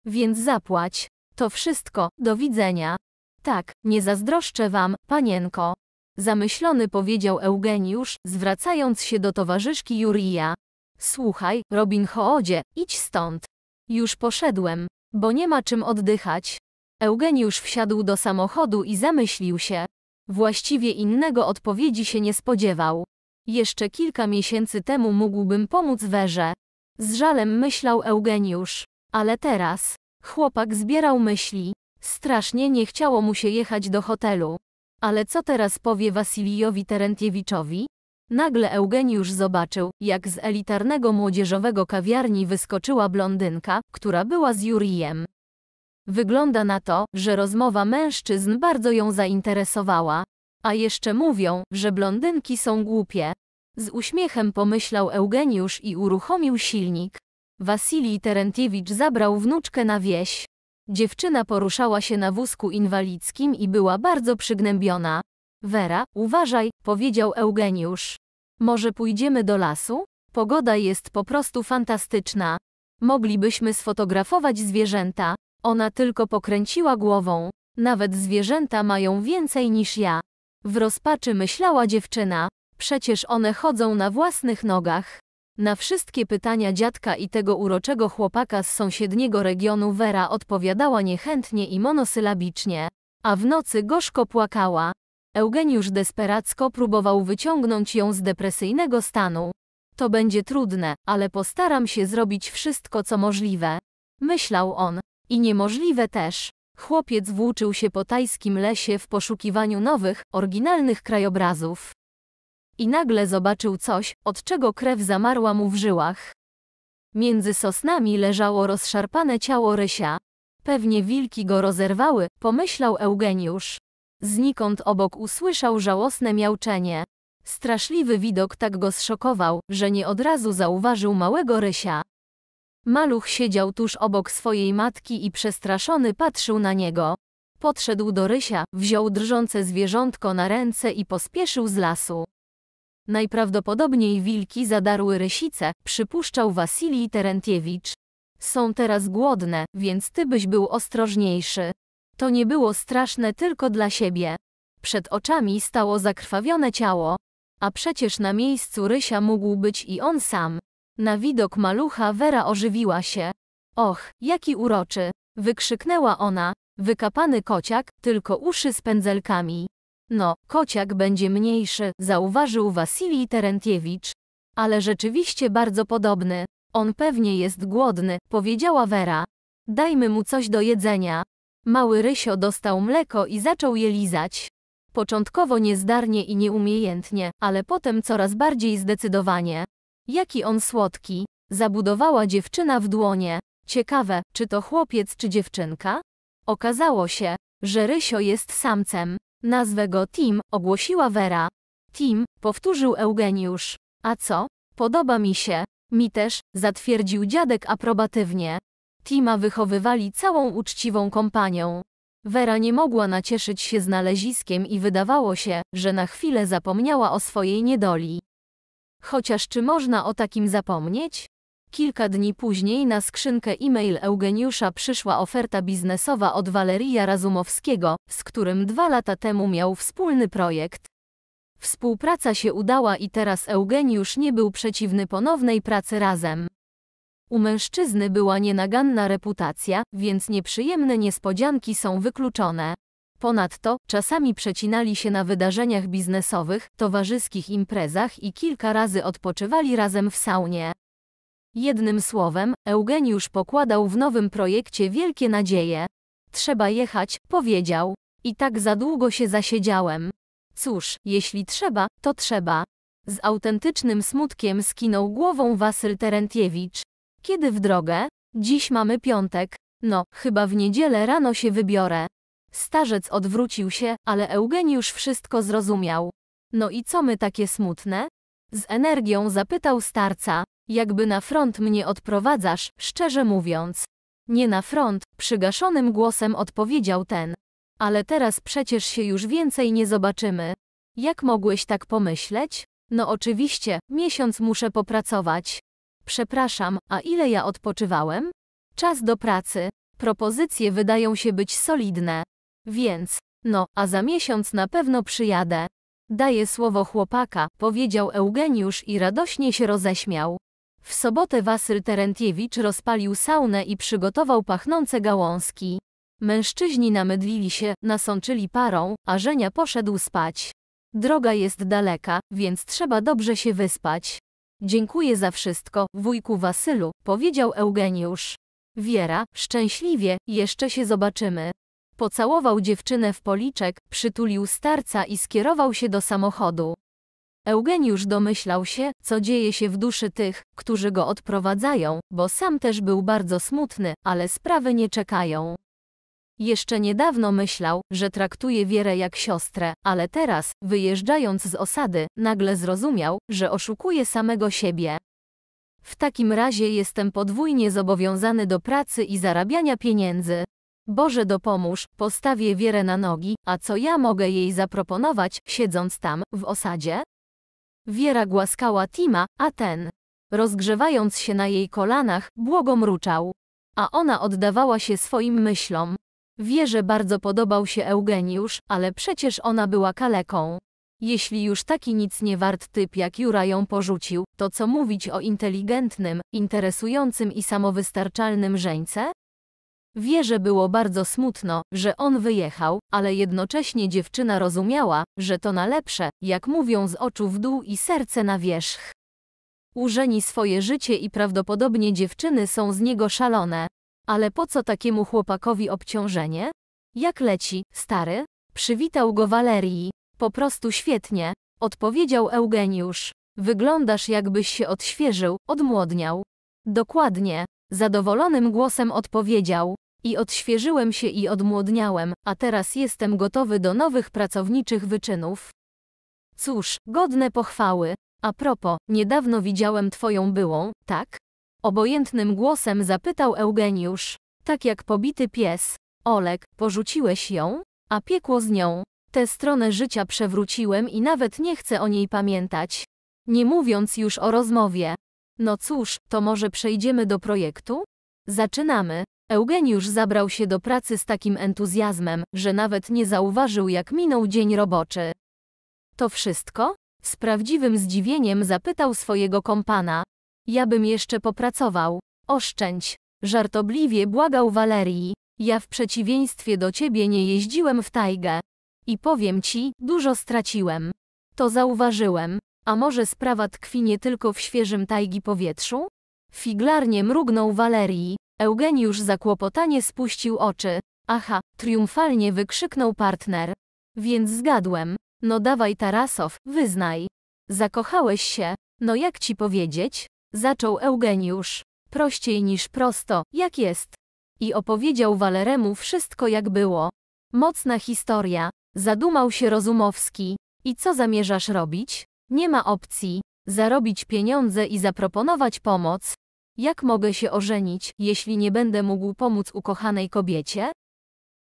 Więc zapłać. To wszystko, do widzenia. Tak, nie zazdroszczę wam, panienko. Zamyślony powiedział Eugeniusz, zwracając się do towarzyszki Jurija. Słuchaj, Robin Hoodzie, idź stąd. Już poszedłem, bo nie ma czym oddychać. Eugeniusz wsiadł do samochodu i zamyślił się. Właściwie innego odpowiedzi się nie spodziewał. Jeszcze kilka miesięcy temu mógłbym pomóc Werze. Z żalem myślał Eugeniusz. Ale teraz. Chłopak zbierał myśli. Strasznie nie chciało mu się jechać do hotelu. Ale co teraz powie Wasilijowi Terentiewiczowi? Nagle Eugeniusz zobaczył, jak z elitarnego młodzieżowego kawiarni wyskoczyła blondynka, która była z Jurijem. Wygląda na to, że rozmowa mężczyzn bardzo ją zainteresowała. A jeszcze mówią, że blondynki są głupie. Z uśmiechem pomyślał Eugeniusz i uruchomił silnik. Wasilij Terentiewicz zabrał wnuczkę na wieś. Dziewczyna poruszała się na wózku inwalidzkim i była bardzo przygnębiona. Wera, uważaj, powiedział Eugeniusz. Może pójdziemy do lasu? Pogoda jest po prostu fantastyczna. Moglibyśmy sfotografować zwierzęta. Ona tylko pokręciła głową. Nawet zwierzęta mają więcej niż ja. W rozpaczy myślała dziewczyna, przecież one chodzą na własnych nogach. Na wszystkie pytania dziadka i tego uroczego chłopaka z sąsiedniego regionu Wera odpowiadała niechętnie i monosylabicznie, a w nocy gorzko płakała. Eugeniusz desperacko próbował wyciągnąć ją z depresyjnego stanu. To będzie trudne, ale postaram się zrobić wszystko co możliwe. Myślał on. I niemożliwe też. Chłopiec włóczył się po tajskim lesie w poszukiwaniu nowych, oryginalnych krajobrazów. I nagle zobaczył coś, od czego krew zamarła mu w żyłach. Między sosnami leżało rozszarpane ciało Rysia. Pewnie wilki go rozerwały, pomyślał Eugeniusz. Znikąd obok usłyszał żałosne miauczenie. Straszliwy widok tak go zszokował, że nie od razu zauważył małego Rysia. Maluch siedział tuż obok swojej matki i przestraszony patrzył na niego. Podszedł do Rysia, wziął drżące zwierzątko na ręce i pospieszył z lasu. Najprawdopodobniej wilki zadarły rysice, przypuszczał Wasilij Terentiewicz. Są teraz głodne, więc ty byś był ostrożniejszy. To nie było straszne tylko dla siebie. Przed oczami stało zakrwawione ciało. A przecież na miejscu Rysia mógł być i on sam. Na widok malucha Wera ożywiła się. Och, jaki uroczy! wykrzyknęła ona. Wykapany kociak, tylko uszy z pędzelkami. No, kociak będzie mniejszy, zauważył Wasilij Terentiewicz. Ale rzeczywiście bardzo podobny. On pewnie jest głodny, powiedziała Wera. Dajmy mu coś do jedzenia. Mały Rysio dostał mleko i zaczął je lizać. Początkowo niezdarnie i nieumiejętnie, ale potem coraz bardziej zdecydowanie. Jaki on słodki, zabudowała dziewczyna w dłonie. Ciekawe, czy to chłopiec czy dziewczynka? Okazało się, że Rysio jest samcem. Nazwę go Tim, ogłosiła Vera. Tim, powtórzył Eugeniusz. A co? Podoba mi się. Mi też, zatwierdził dziadek aprobatywnie. Tima wychowywali całą uczciwą kompanią. Vera nie mogła nacieszyć się znaleziskiem i wydawało się, że na chwilę zapomniała o swojej niedoli. Chociaż czy można o takim zapomnieć? Kilka dni później na skrzynkę e-mail Eugeniusza przyszła oferta biznesowa od Waleria Razumowskiego, z którym dwa lata temu miał wspólny projekt. Współpraca się udała i teraz Eugeniusz nie był przeciwny ponownej pracy razem. U mężczyzny była nienaganna reputacja, więc nieprzyjemne niespodzianki są wykluczone. Ponadto, czasami przecinali się na wydarzeniach biznesowych, towarzyskich imprezach i kilka razy odpoczywali razem w saunie. Jednym słowem, Eugeniusz pokładał w nowym projekcie wielkie nadzieje. Trzeba jechać, powiedział. I tak za długo się zasiedziałem. Cóż, jeśli trzeba, to trzeba. Z autentycznym smutkiem skinął głową Wasyl Terentiewicz. Kiedy w drogę? Dziś mamy piątek. No, chyba w niedzielę rano się wybiorę. Starzec odwrócił się, ale Eugeniusz wszystko zrozumiał. No i co my takie smutne? Z energią zapytał starca. Jakby na front mnie odprowadzasz, szczerze mówiąc. Nie na front, przygaszonym głosem odpowiedział ten. Ale teraz przecież się już więcej nie zobaczymy. Jak mogłeś tak pomyśleć? No oczywiście, miesiąc muszę popracować. Przepraszam, a ile ja odpoczywałem? Czas do pracy. Propozycje wydają się być solidne. Więc, no, a za miesiąc na pewno przyjadę. Daję słowo chłopaka, powiedział Eugeniusz i radośnie się roześmiał. W sobotę Wasyl Terentiewicz rozpalił saunę i przygotował pachnące gałązki. Mężczyźni namydlili się, nasączyli parą, a Żenia poszedł spać. Droga jest daleka, więc trzeba dobrze się wyspać. Dziękuję za wszystko, wujku Wasylu, powiedział Eugeniusz. Wiera, szczęśliwie, jeszcze się zobaczymy. Pocałował dziewczynę w policzek, przytulił starca i skierował się do samochodu. Eugeniusz domyślał się, co dzieje się w duszy tych, którzy go odprowadzają, bo sam też był bardzo smutny, ale sprawy nie czekają. Jeszcze niedawno myślał, że traktuje Wierę jak siostrę, ale teraz, wyjeżdżając z osady, nagle zrozumiał, że oszukuje samego siebie. W takim razie jestem podwójnie zobowiązany do pracy i zarabiania pieniędzy. Boże dopomóż, postawię Wierę na nogi, a co ja mogę jej zaproponować, siedząc tam, w osadzie? Wiera głaskała Tima, a ten, rozgrzewając się na jej kolanach, błogo mruczał. A ona oddawała się swoim myślom. Wierze bardzo podobał się Eugeniusz, ale przecież ona była kaleką. Jeśli już taki nic nie wart typ jak Jura ją porzucił, to co mówić o inteligentnym, interesującym i samowystarczalnym żeńce? Wie, że było bardzo smutno, że on wyjechał, ale jednocześnie dziewczyna rozumiała, że to na lepsze, jak mówią z oczu w dół i serce na wierzch. Użeni swoje życie i prawdopodobnie dziewczyny są z niego szalone. Ale po co takiemu chłopakowi obciążenie? Jak leci, stary? Przywitał go Walerii. Po prostu świetnie, odpowiedział Eugeniusz. Wyglądasz jakbyś się odświeżył, odmłodniał. Dokładnie, zadowolonym głosem odpowiedział. I odświeżyłem się i odmłodniałem, a teraz jestem gotowy do nowych pracowniczych wyczynów. Cóż, godne pochwały. A propos, niedawno widziałem twoją byłą, tak? Obojętnym głosem zapytał Eugeniusz. Tak jak pobity pies. Olek, porzuciłeś ją? A piekło z nią. Tę stronę życia przewróciłem i nawet nie chcę o niej pamiętać. Nie mówiąc już o rozmowie. No cóż, to może przejdziemy do projektu? Zaczynamy. Eugeniusz zabrał się do pracy z takim entuzjazmem, że nawet nie zauważył, jak minął dzień roboczy. To wszystko? Z prawdziwym zdziwieniem zapytał swojego kompana. Ja bym jeszcze popracował. Oszczędź. Żartobliwie błagał Walerii. Ja w przeciwieństwie do ciebie nie jeździłem w tajgę. I powiem ci, dużo straciłem. To zauważyłem. A może sprawa tkwi nie tylko w świeżym tajgi powietrzu? Figlarnie mrugnął Walerii. Eugeniusz zakłopotanie spuścił oczy. Aha, triumfalnie wykrzyknął partner. Więc zgadłem. No dawaj Tarasow, wyznaj. Zakochałeś się. No jak ci powiedzieć? Zaczął Eugeniusz. Prościej niż prosto, jak jest. I opowiedział Waleremu wszystko jak było. Mocna historia. Zadumał się Rozumowski. I co zamierzasz robić? Nie ma opcji. Zarobić pieniądze i zaproponować pomoc, jak mogę się ożenić, jeśli nie będę mógł pomóc ukochanej kobiecie?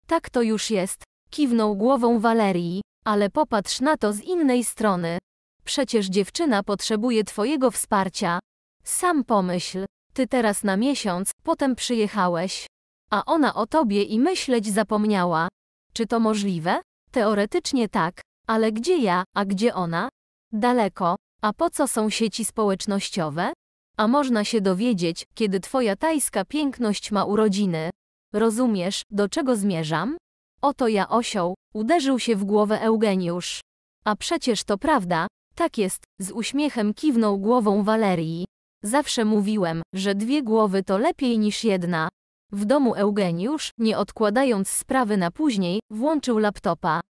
Tak to już jest, kiwnął głową Walerii, ale popatrz na to z innej strony. Przecież dziewczyna potrzebuje twojego wsparcia. Sam pomyśl, ty teraz na miesiąc, potem przyjechałeś. A ona o tobie i myśleć zapomniała. Czy to możliwe? Teoretycznie tak, ale gdzie ja, a gdzie ona? Daleko. A po co są sieci społecznościowe? A można się dowiedzieć, kiedy twoja tajska piękność ma urodziny. Rozumiesz, do czego zmierzam? Oto ja osioł, uderzył się w głowę Eugeniusz. A przecież to prawda, tak jest, z uśmiechem kiwnął głową Walerii. Zawsze mówiłem, że dwie głowy to lepiej niż jedna. W domu Eugeniusz, nie odkładając sprawy na później, włączył laptopa.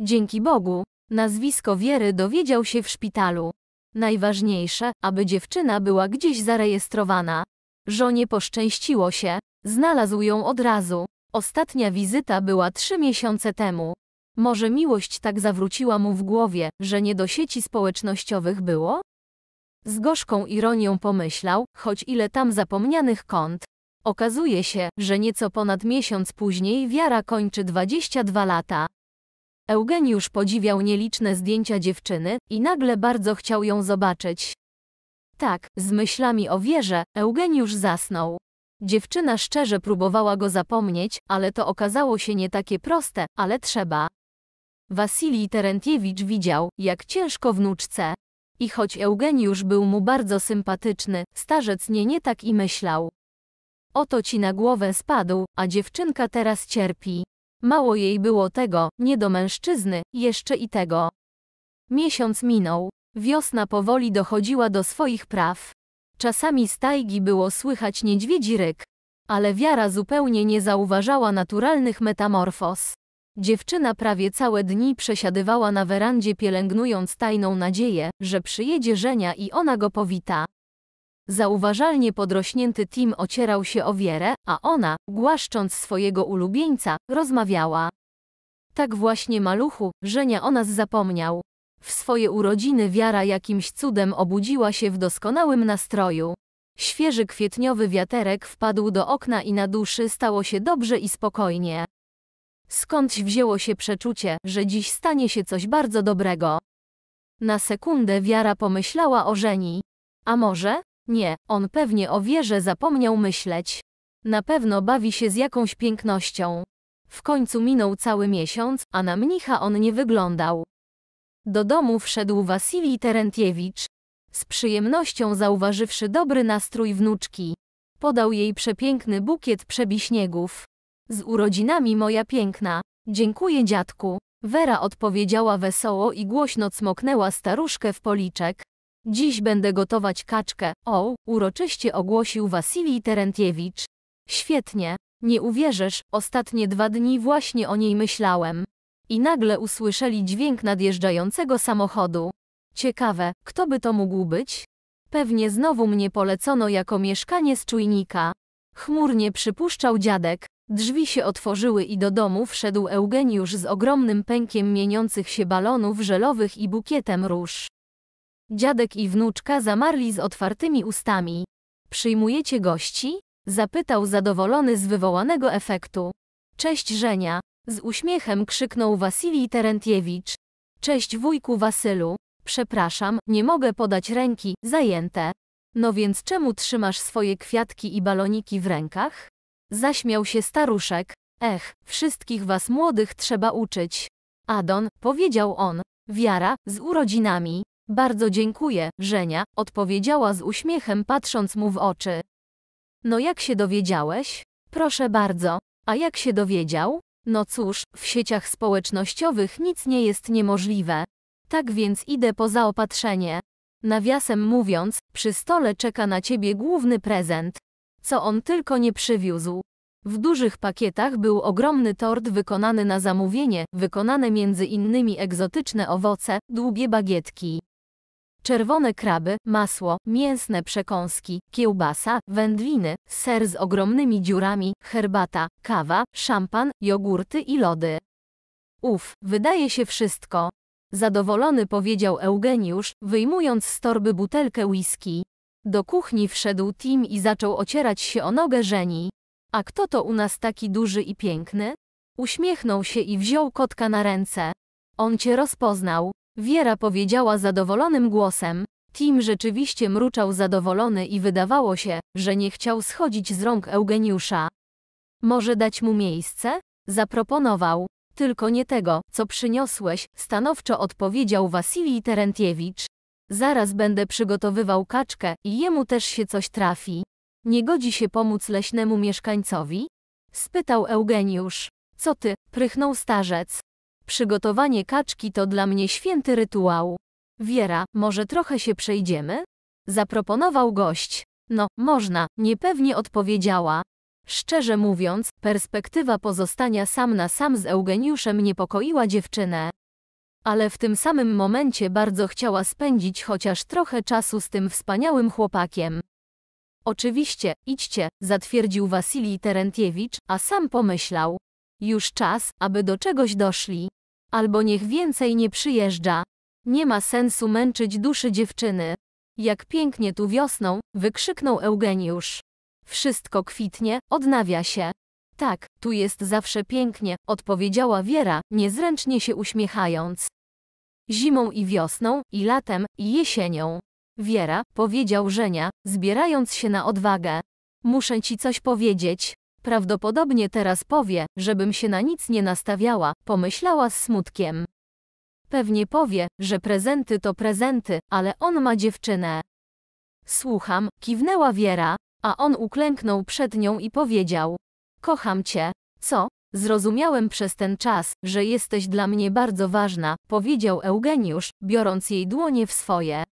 Dzięki Bogu, nazwisko Wiery dowiedział się w szpitalu. Najważniejsze, aby dziewczyna była gdzieś zarejestrowana. Żonie poszczęściło się, znalazł ją od razu. Ostatnia wizyta była trzy miesiące temu. Może miłość tak zawróciła mu w głowie, że nie do sieci społecznościowych było? Z gorzką ironią pomyślał, choć ile tam zapomnianych kąt. Okazuje się, że nieco ponad miesiąc później wiara kończy 22 lata. Eugeniusz podziwiał nieliczne zdjęcia dziewczyny i nagle bardzo chciał ją zobaczyć. Tak, z myślami o wierze, Eugeniusz zasnął. Dziewczyna szczerze próbowała go zapomnieć, ale to okazało się nie takie proste, ale trzeba. Wasilij Terentiewicz widział, jak ciężko wnuczce. I choć Eugeniusz był mu bardzo sympatyczny, starzec nie nie tak i myślał. Oto ci na głowę spadł, a dziewczynka teraz cierpi. Mało jej było tego, nie do mężczyzny, jeszcze i tego. Miesiąc minął. Wiosna powoli dochodziła do swoich praw. Czasami z tajgi było słychać niedźwiedzi ryk, ale wiara zupełnie nie zauważała naturalnych metamorfos. Dziewczyna prawie całe dni przesiadywała na werandzie pielęgnując tajną nadzieję, że przyjedzie Żenia i ona go powita. Zauważalnie podrośnięty Tim ocierał się o wierę, a ona, głaszcząc swojego ulubieńca, rozmawiała. Tak właśnie maluchu, Żenia o nas zapomniał. W swoje urodziny wiara jakimś cudem obudziła się w doskonałym nastroju. Świeży kwietniowy wiaterek wpadł do okna i na duszy stało się dobrze i spokojnie. Skądś wzięło się przeczucie, że dziś stanie się coś bardzo dobrego. Na sekundę wiara pomyślała o Żeni. A może? Nie, on pewnie o wierze zapomniał myśleć. Na pewno bawi się z jakąś pięknością. W końcu minął cały miesiąc, a na mnicha on nie wyglądał. Do domu wszedł Wasili Terentiewicz, z przyjemnością zauważywszy dobry nastrój wnuczki. Podał jej przepiękny bukiet przebiśniegów. Z urodzinami moja piękna. Dziękuję dziadku. Wera odpowiedziała wesoło i głośno cmoknęła staruszkę w policzek. Dziś będę gotować kaczkę, o, uroczyście ogłosił Wasilij Terentiewicz. Świetnie, nie uwierzysz, ostatnie dwa dni właśnie o niej myślałem. I nagle usłyszeli dźwięk nadjeżdżającego samochodu. Ciekawe, kto by to mógł być? Pewnie znowu mnie polecono jako mieszkanie z czujnika. Chmurnie przypuszczał dziadek. Drzwi się otworzyły i do domu wszedł Eugeniusz z ogromnym pękiem mieniących się balonów żelowych i bukietem róż. Dziadek i wnuczka zamarli z otwartymi ustami. Przyjmujecie gości? Zapytał zadowolony z wywołanego efektu. Cześć Żenia! Z uśmiechem krzyknął Wasilij Terentiewicz. Cześć wujku Wasylu. Przepraszam, nie mogę podać ręki, zajęte. No więc czemu trzymasz swoje kwiatki i baloniki w rękach? Zaśmiał się staruszek. Ech, wszystkich was młodych trzeba uczyć. Adon, powiedział on. Wiara, z urodzinami. Bardzo dziękuję, Żenia, odpowiedziała z uśmiechem patrząc mu w oczy. No jak się dowiedziałeś? Proszę bardzo. A jak się dowiedział? No cóż, w sieciach społecznościowych nic nie jest niemożliwe. Tak więc idę po zaopatrzenie. Nawiasem mówiąc, przy stole czeka na ciebie główny prezent. Co on tylko nie przywiózł. W dużych pakietach był ogromny tort wykonany na zamówienie, wykonane między innymi egzotyczne owoce, długie bagietki czerwone kraby, masło, mięsne przekąski, kiełbasa, wędliny, ser z ogromnymi dziurami, herbata, kawa, szampan, jogurty i lody. Uf, wydaje się wszystko. Zadowolony powiedział Eugeniusz, wyjmując z torby butelkę whisky. Do kuchni wszedł Tim i zaczął ocierać się o nogę Żeni. A kto to u nas taki duży i piękny? Uśmiechnął się i wziął kotka na ręce. On cię rozpoznał. Wiera powiedziała zadowolonym głosem. Tim rzeczywiście mruczał zadowolony i wydawało się, że nie chciał schodzić z rąk Eugeniusza. Może dać mu miejsce? Zaproponował. Tylko nie tego, co przyniosłeś, stanowczo odpowiedział Wasilij Terentiewicz. Zaraz będę przygotowywał kaczkę i jemu też się coś trafi. Nie godzi się pomóc leśnemu mieszkańcowi? Spytał Eugeniusz. Co ty, prychnął starzec. Przygotowanie kaczki to dla mnie święty rytuał. Wiera, może trochę się przejdziemy? Zaproponował gość. No, można, niepewnie odpowiedziała. Szczerze mówiąc, perspektywa pozostania sam na sam z Eugeniuszem niepokoiła dziewczynę. Ale w tym samym momencie bardzo chciała spędzić chociaż trochę czasu z tym wspaniałym chłopakiem. Oczywiście, idźcie, zatwierdził Wasilij Terentiewicz, a sam pomyślał. Już czas, aby do czegoś doszli. Albo niech więcej nie przyjeżdża. Nie ma sensu męczyć duszy dziewczyny. Jak pięknie tu wiosną, wykrzyknął Eugeniusz. Wszystko kwitnie, odnawia się. Tak, tu jest zawsze pięknie, odpowiedziała Wiera, niezręcznie się uśmiechając. Zimą i wiosną, i latem, i jesienią. Wiera, powiedział Żenia, zbierając się na odwagę. Muszę ci coś powiedzieć. Prawdopodobnie teraz powie, żebym się na nic nie nastawiała, pomyślała z smutkiem. Pewnie powie, że prezenty to prezenty, ale on ma dziewczynę. Słucham, kiwnęła Wiera, a on uklęknął przed nią i powiedział: Kocham cię. Co? Zrozumiałem przez ten czas, że jesteś dla mnie bardzo ważna, powiedział Eugeniusz, biorąc jej dłonie w swoje.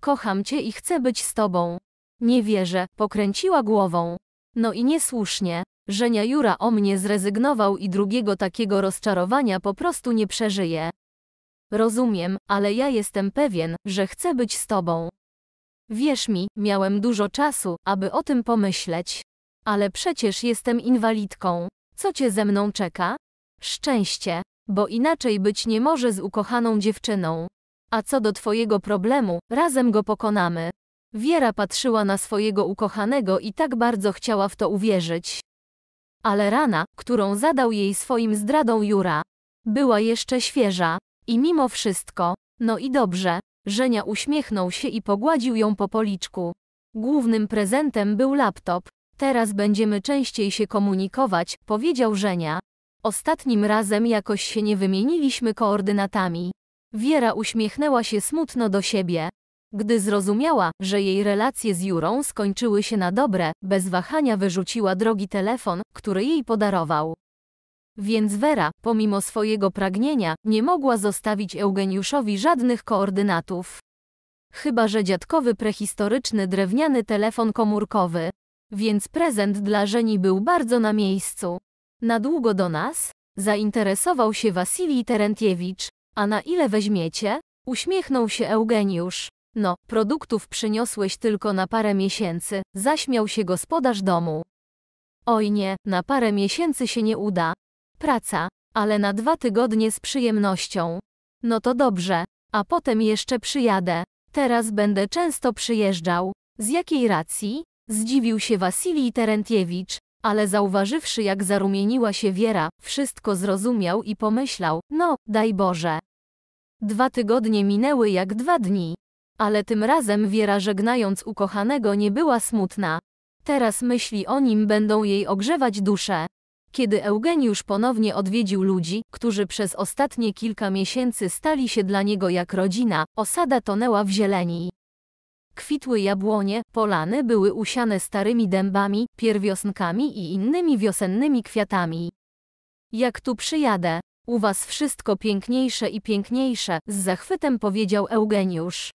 Kocham cię i chcę być z tobą. Nie wierzę, pokręciła głową. No i niesłusznie, Żenia Jura o mnie zrezygnował i drugiego takiego rozczarowania po prostu nie przeżyje. Rozumiem, ale ja jestem pewien, że chcę być z tobą. Wierz mi, miałem dużo czasu, aby o tym pomyśleć. Ale przecież jestem inwalidką. Co cię ze mną czeka? Szczęście, bo inaczej być nie może z ukochaną dziewczyną. A co do twojego problemu, razem go pokonamy. Wiera patrzyła na swojego ukochanego i tak bardzo chciała w to uwierzyć. Ale rana, którą zadał jej swoim zdradą Jura, była jeszcze świeża. I mimo wszystko, no i dobrze, Żenia uśmiechnął się i pogładził ją po policzku. Głównym prezentem był laptop. Teraz będziemy częściej się komunikować, powiedział Żenia. Ostatnim razem jakoś się nie wymieniliśmy koordynatami. Wiera uśmiechnęła się smutno do siebie. Gdy zrozumiała, że jej relacje z Jurą skończyły się na dobre, bez wahania wyrzuciła drogi telefon, który jej podarował. Więc Vera, pomimo swojego pragnienia, nie mogła zostawić Eugeniuszowi żadnych koordynatów. Chyba, że dziadkowy prehistoryczny drewniany telefon komórkowy. Więc prezent dla Żeni był bardzo na miejscu. Na długo do nas? Zainteresował się Wasilii Terentiewicz. A na ile weźmiecie? Uśmiechnął się Eugeniusz. No, produktów przyniosłeś tylko na parę miesięcy, zaśmiał się gospodarz domu. Oj nie, na parę miesięcy się nie uda. Praca, ale na dwa tygodnie z przyjemnością. No to dobrze, a potem jeszcze przyjadę. Teraz będę często przyjeżdżał. Z jakiej racji? Zdziwił się Wasilij Terentiewicz, ale zauważywszy jak zarumieniła się Wiera, wszystko zrozumiał i pomyślał, no, daj Boże. Dwa tygodnie minęły jak dwa dni. Ale tym razem Wiera żegnając ukochanego nie była smutna. Teraz myśli o nim będą jej ogrzewać duszę. Kiedy Eugeniusz ponownie odwiedził ludzi, którzy przez ostatnie kilka miesięcy stali się dla niego jak rodzina, osada tonęła w zieleni. Kwitły jabłonie, polany były usiane starymi dębami, pierwiosnkami i innymi wiosennymi kwiatami. Jak tu przyjadę? U was wszystko piękniejsze i piękniejsze, z zachwytem powiedział Eugeniusz.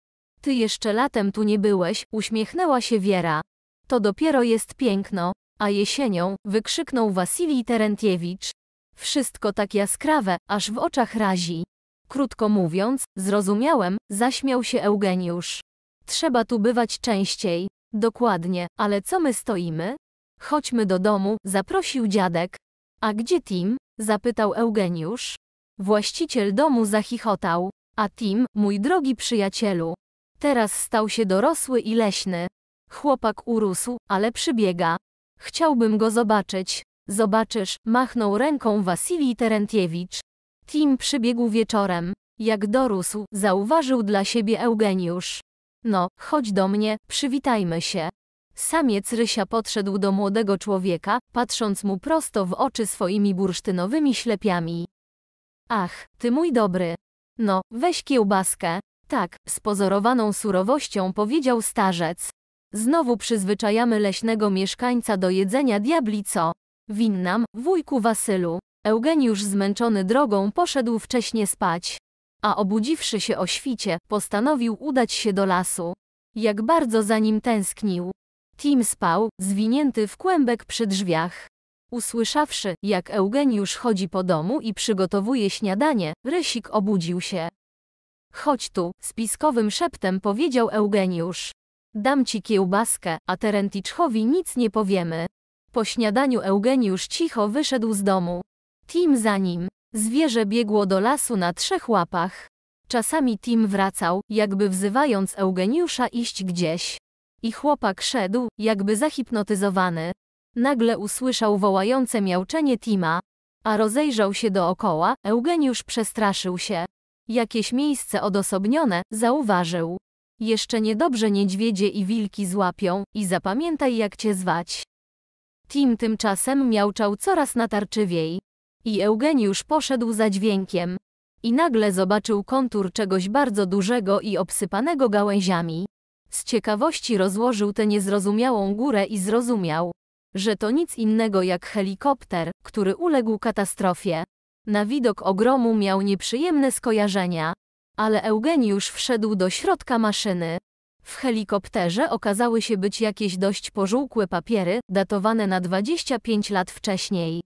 Ty jeszcze latem tu nie byłeś, uśmiechnęła się Wiera. To dopiero jest piękno, a jesienią, wykrzyknął Wasilij Terentiewicz. Wszystko tak jaskrawe, aż w oczach razi. Krótko mówiąc, zrozumiałem, zaśmiał się Eugeniusz. Trzeba tu bywać częściej. Dokładnie, ale co my stoimy? Chodźmy do domu, zaprosił dziadek. A gdzie Tim? zapytał Eugeniusz. Właściciel domu zachichotał. A Tim, mój drogi przyjacielu, Teraz stał się dorosły i leśny. Chłopak urósł, ale przybiega. Chciałbym go zobaczyć. Zobaczysz, machnął ręką Wasilii Terentiewicz. Tim przybiegł wieczorem. Jak dorósł, zauważył dla siebie Eugeniusz. No, chodź do mnie, przywitajmy się. Samiec Rysia podszedł do młodego człowieka, patrząc mu prosto w oczy swoimi bursztynowymi ślepiami. Ach, ty mój dobry. No, weź kiełbaskę. Tak, z pozorowaną surowością powiedział starzec. Znowu przyzwyczajamy leśnego mieszkańca do jedzenia diabli co. Winnam, wujku Wasylu. Eugeniusz zmęczony drogą poszedł wcześnie spać. A obudziwszy się o świcie, postanowił udać się do lasu. Jak bardzo za nim tęsknił. Tim spał, zwinięty w kłębek przy drzwiach. Usłyszawszy, jak Eugeniusz chodzi po domu i przygotowuje śniadanie, Rysik obudził się. Chodź tu, spiskowym szeptem powiedział Eugeniusz. Dam ci kiełbaskę, a Terenticzchowi nic nie powiemy. Po śniadaniu Eugeniusz cicho wyszedł z domu. Tim za nim. Zwierzę biegło do lasu na trzech łapach. Czasami Tim wracał, jakby wzywając Eugeniusza iść gdzieś. I chłopak szedł, jakby zahipnotyzowany. Nagle usłyszał wołające miauczenie Tima. A rozejrzał się dookoła, Eugeniusz przestraszył się. Jakieś miejsce odosobnione, zauważył. Jeszcze niedobrze niedźwiedzie i wilki złapią i zapamiętaj jak cię zwać. Tim tymczasem miałczał coraz natarczywiej. I Eugeniusz poszedł za dźwiękiem. I nagle zobaczył kontur czegoś bardzo dużego i obsypanego gałęziami. Z ciekawości rozłożył tę niezrozumiałą górę i zrozumiał, że to nic innego jak helikopter, który uległ katastrofie. Na widok ogromu miał nieprzyjemne skojarzenia, ale Eugeniusz wszedł do środka maszyny. W helikopterze okazały się być jakieś dość pożółkłe papiery, datowane na 25 lat wcześniej.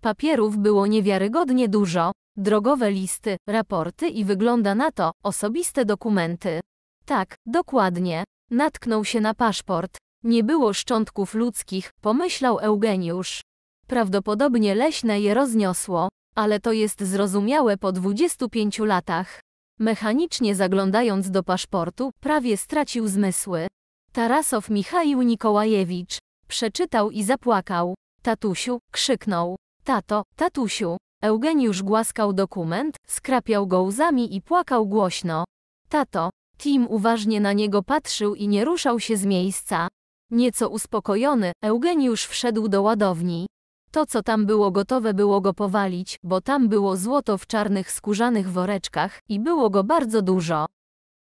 Papierów było niewiarygodnie dużo, drogowe listy, raporty i wygląda na to, osobiste dokumenty. Tak, dokładnie. Natknął się na paszport. Nie było szczątków ludzkich, pomyślał Eugeniusz. Prawdopodobnie leśne je rozniosło. Ale to jest zrozumiałe po 25 latach. Mechanicznie zaglądając do paszportu, prawie stracił zmysły. Tarasow Michaił Nikołajewicz. Przeczytał i zapłakał. Tatusiu, krzyknął. Tato, tatusiu. Eugeniusz głaskał dokument, skrapiał go łzami i płakał głośno. Tato. Tim uważnie na niego patrzył i nie ruszał się z miejsca. Nieco uspokojony, Eugeniusz wszedł do ładowni. To co tam było gotowe było go powalić, bo tam było złoto w czarnych skórzanych woreczkach i było go bardzo dużo.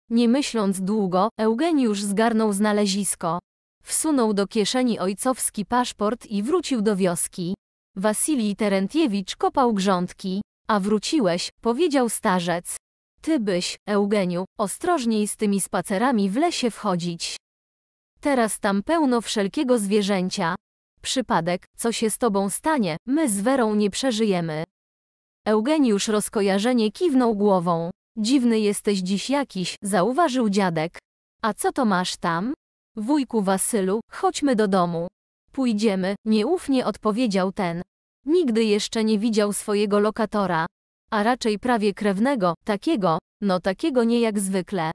Nie myśląc długo, Eugeniusz zgarnął znalezisko. Wsunął do kieszeni ojcowski paszport i wrócił do wioski. Wasilij Terentiewicz kopał grządki. A wróciłeś, powiedział starzec. Ty byś, Eugeniu, ostrożniej z tymi spacerami w lesie wchodzić. Teraz tam pełno wszelkiego zwierzęcia. Przypadek, co się z tobą stanie, my z Werą nie przeżyjemy. Eugeniusz rozkojarzenie kiwnął głową. Dziwny jesteś dziś jakiś, zauważył dziadek. A co to masz tam? Wujku Wasylu, chodźmy do domu. Pójdziemy, nieufnie odpowiedział ten. Nigdy jeszcze nie widział swojego lokatora, a raczej prawie krewnego, takiego, no takiego nie jak zwykle.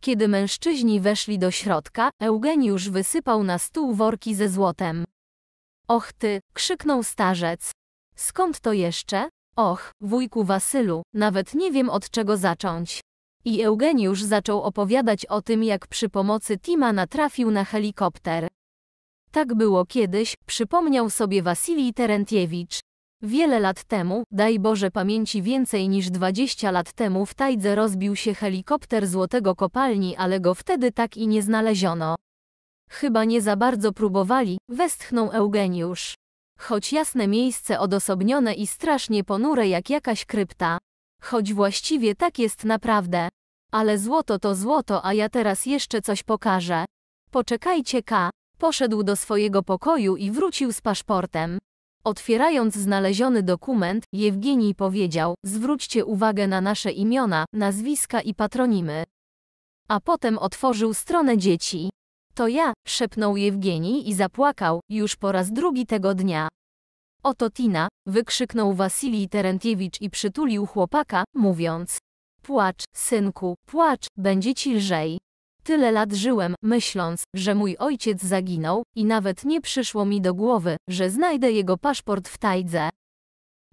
Kiedy mężczyźni weszli do środka, Eugeniusz wysypał na stół worki ze złotem. Och ty, krzyknął starzec. Skąd to jeszcze? Och, wujku Wasylu, nawet nie wiem od czego zacząć. I Eugeniusz zaczął opowiadać o tym, jak przy pomocy Tima natrafił na helikopter. Tak było kiedyś, przypomniał sobie Wasilij Terentiewicz. Wiele lat temu, daj Boże pamięci więcej niż 20 lat temu w Tajdze rozbił się helikopter złotego kopalni, ale go wtedy tak i nie znaleziono. Chyba nie za bardzo próbowali, westchnął Eugeniusz. Choć jasne miejsce odosobnione i strasznie ponure jak jakaś krypta. Choć właściwie tak jest naprawdę. Ale złoto to złoto, a ja teraz jeszcze coś pokażę. Poczekajcie K. Poszedł do swojego pokoju i wrócił z paszportem. Otwierając znaleziony dokument, Jewgenij powiedział, zwróćcie uwagę na nasze imiona, nazwiska i patronimy. A potem otworzył stronę dzieci. To ja, szepnął Jewgeni i zapłakał, już po raz drugi tego dnia. Oto Tina, wykrzyknął Wasilij Terentiewicz i przytulił chłopaka, mówiąc. Płacz, synku, płacz, będzie ci lżej. Tyle lat żyłem, myśląc, że mój ojciec zaginął, i nawet nie przyszło mi do głowy, że znajdę jego paszport w tajdze.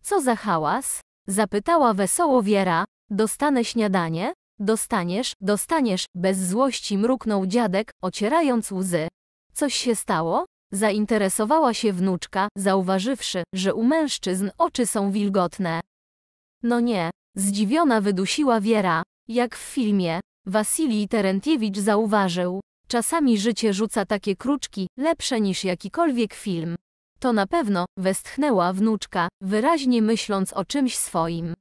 Co za hałas? Zapytała wesoło Wiera. Dostanę śniadanie? Dostaniesz, dostaniesz, bez złości mruknął dziadek, ocierając łzy. Coś się stało? Zainteresowała się wnuczka, zauważywszy, że u mężczyzn oczy są wilgotne. No nie, zdziwiona wydusiła Wiera, jak w filmie. Wasilij Terentiewicz zauważył, czasami życie rzuca takie kruczki, lepsze niż jakikolwiek film. To na pewno, westchnęła wnuczka, wyraźnie myśląc o czymś swoim.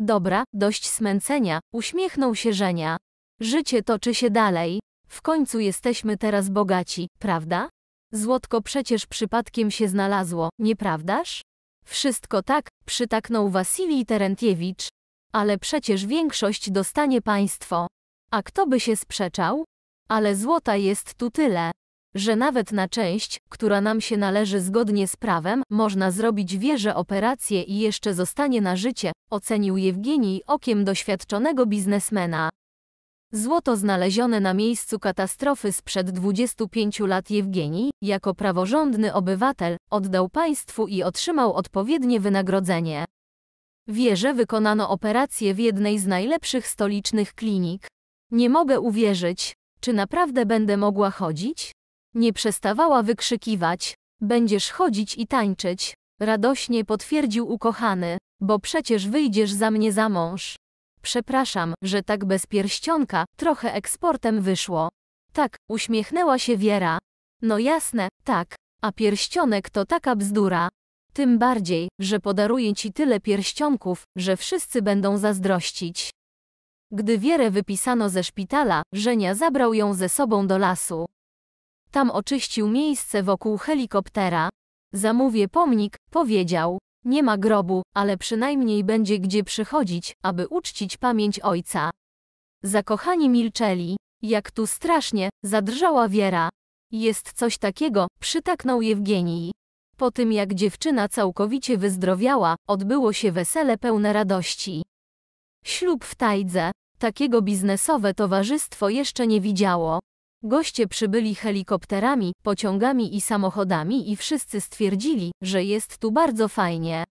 Dobra, dość smęcenia, uśmiechnął się Żenia. Życie toczy się dalej. W końcu jesteśmy teraz bogaci, prawda? Złotko przecież przypadkiem się znalazło, nieprawdaż? Wszystko tak, przytaknął Wasilij Terentiewicz. Ale przecież większość dostanie państwo. A kto by się sprzeczał? Ale złota jest tu tyle że nawet na część, która nam się należy zgodnie z prawem, można zrobić wieże operację i jeszcze zostanie na życie, ocenił Jewgenij okiem doświadczonego biznesmena. Złoto znalezione na miejscu katastrofy sprzed 25 lat Jewgenij, jako praworządny obywatel, oddał państwu i otrzymał odpowiednie wynagrodzenie. Wierzę, wykonano operację w jednej z najlepszych stolicznych klinik. Nie mogę uwierzyć, czy naprawdę będę mogła chodzić? Nie przestawała wykrzykiwać: Będziesz chodzić i tańczyć. Radośnie potwierdził ukochany, bo przecież wyjdziesz za mnie za mąż. Przepraszam, że tak bez pierścionka, trochę eksportem wyszło. Tak, uśmiechnęła się Wiera. No jasne, tak, a pierścionek to taka bzdura. Tym bardziej, że podaruję ci tyle pierścionków, że wszyscy będą zazdrościć. Gdy Wierę wypisano ze szpitala, Żenia zabrał ją ze sobą do lasu. Tam oczyścił miejsce wokół helikoptera. Zamówię pomnik, powiedział. Nie ma grobu, ale przynajmniej będzie gdzie przychodzić, aby uczcić pamięć ojca. Zakochani milczeli. Jak tu strasznie, zadrżała Wiera. Jest coś takiego, przytaknął Jewgenij. Po tym jak dziewczyna całkowicie wyzdrowiała, odbyło się wesele pełne radości. Ślub w tajdze. Takiego biznesowe towarzystwo jeszcze nie widziało. Goście przybyli helikopterami, pociągami i samochodami i wszyscy stwierdzili, że jest tu bardzo fajnie.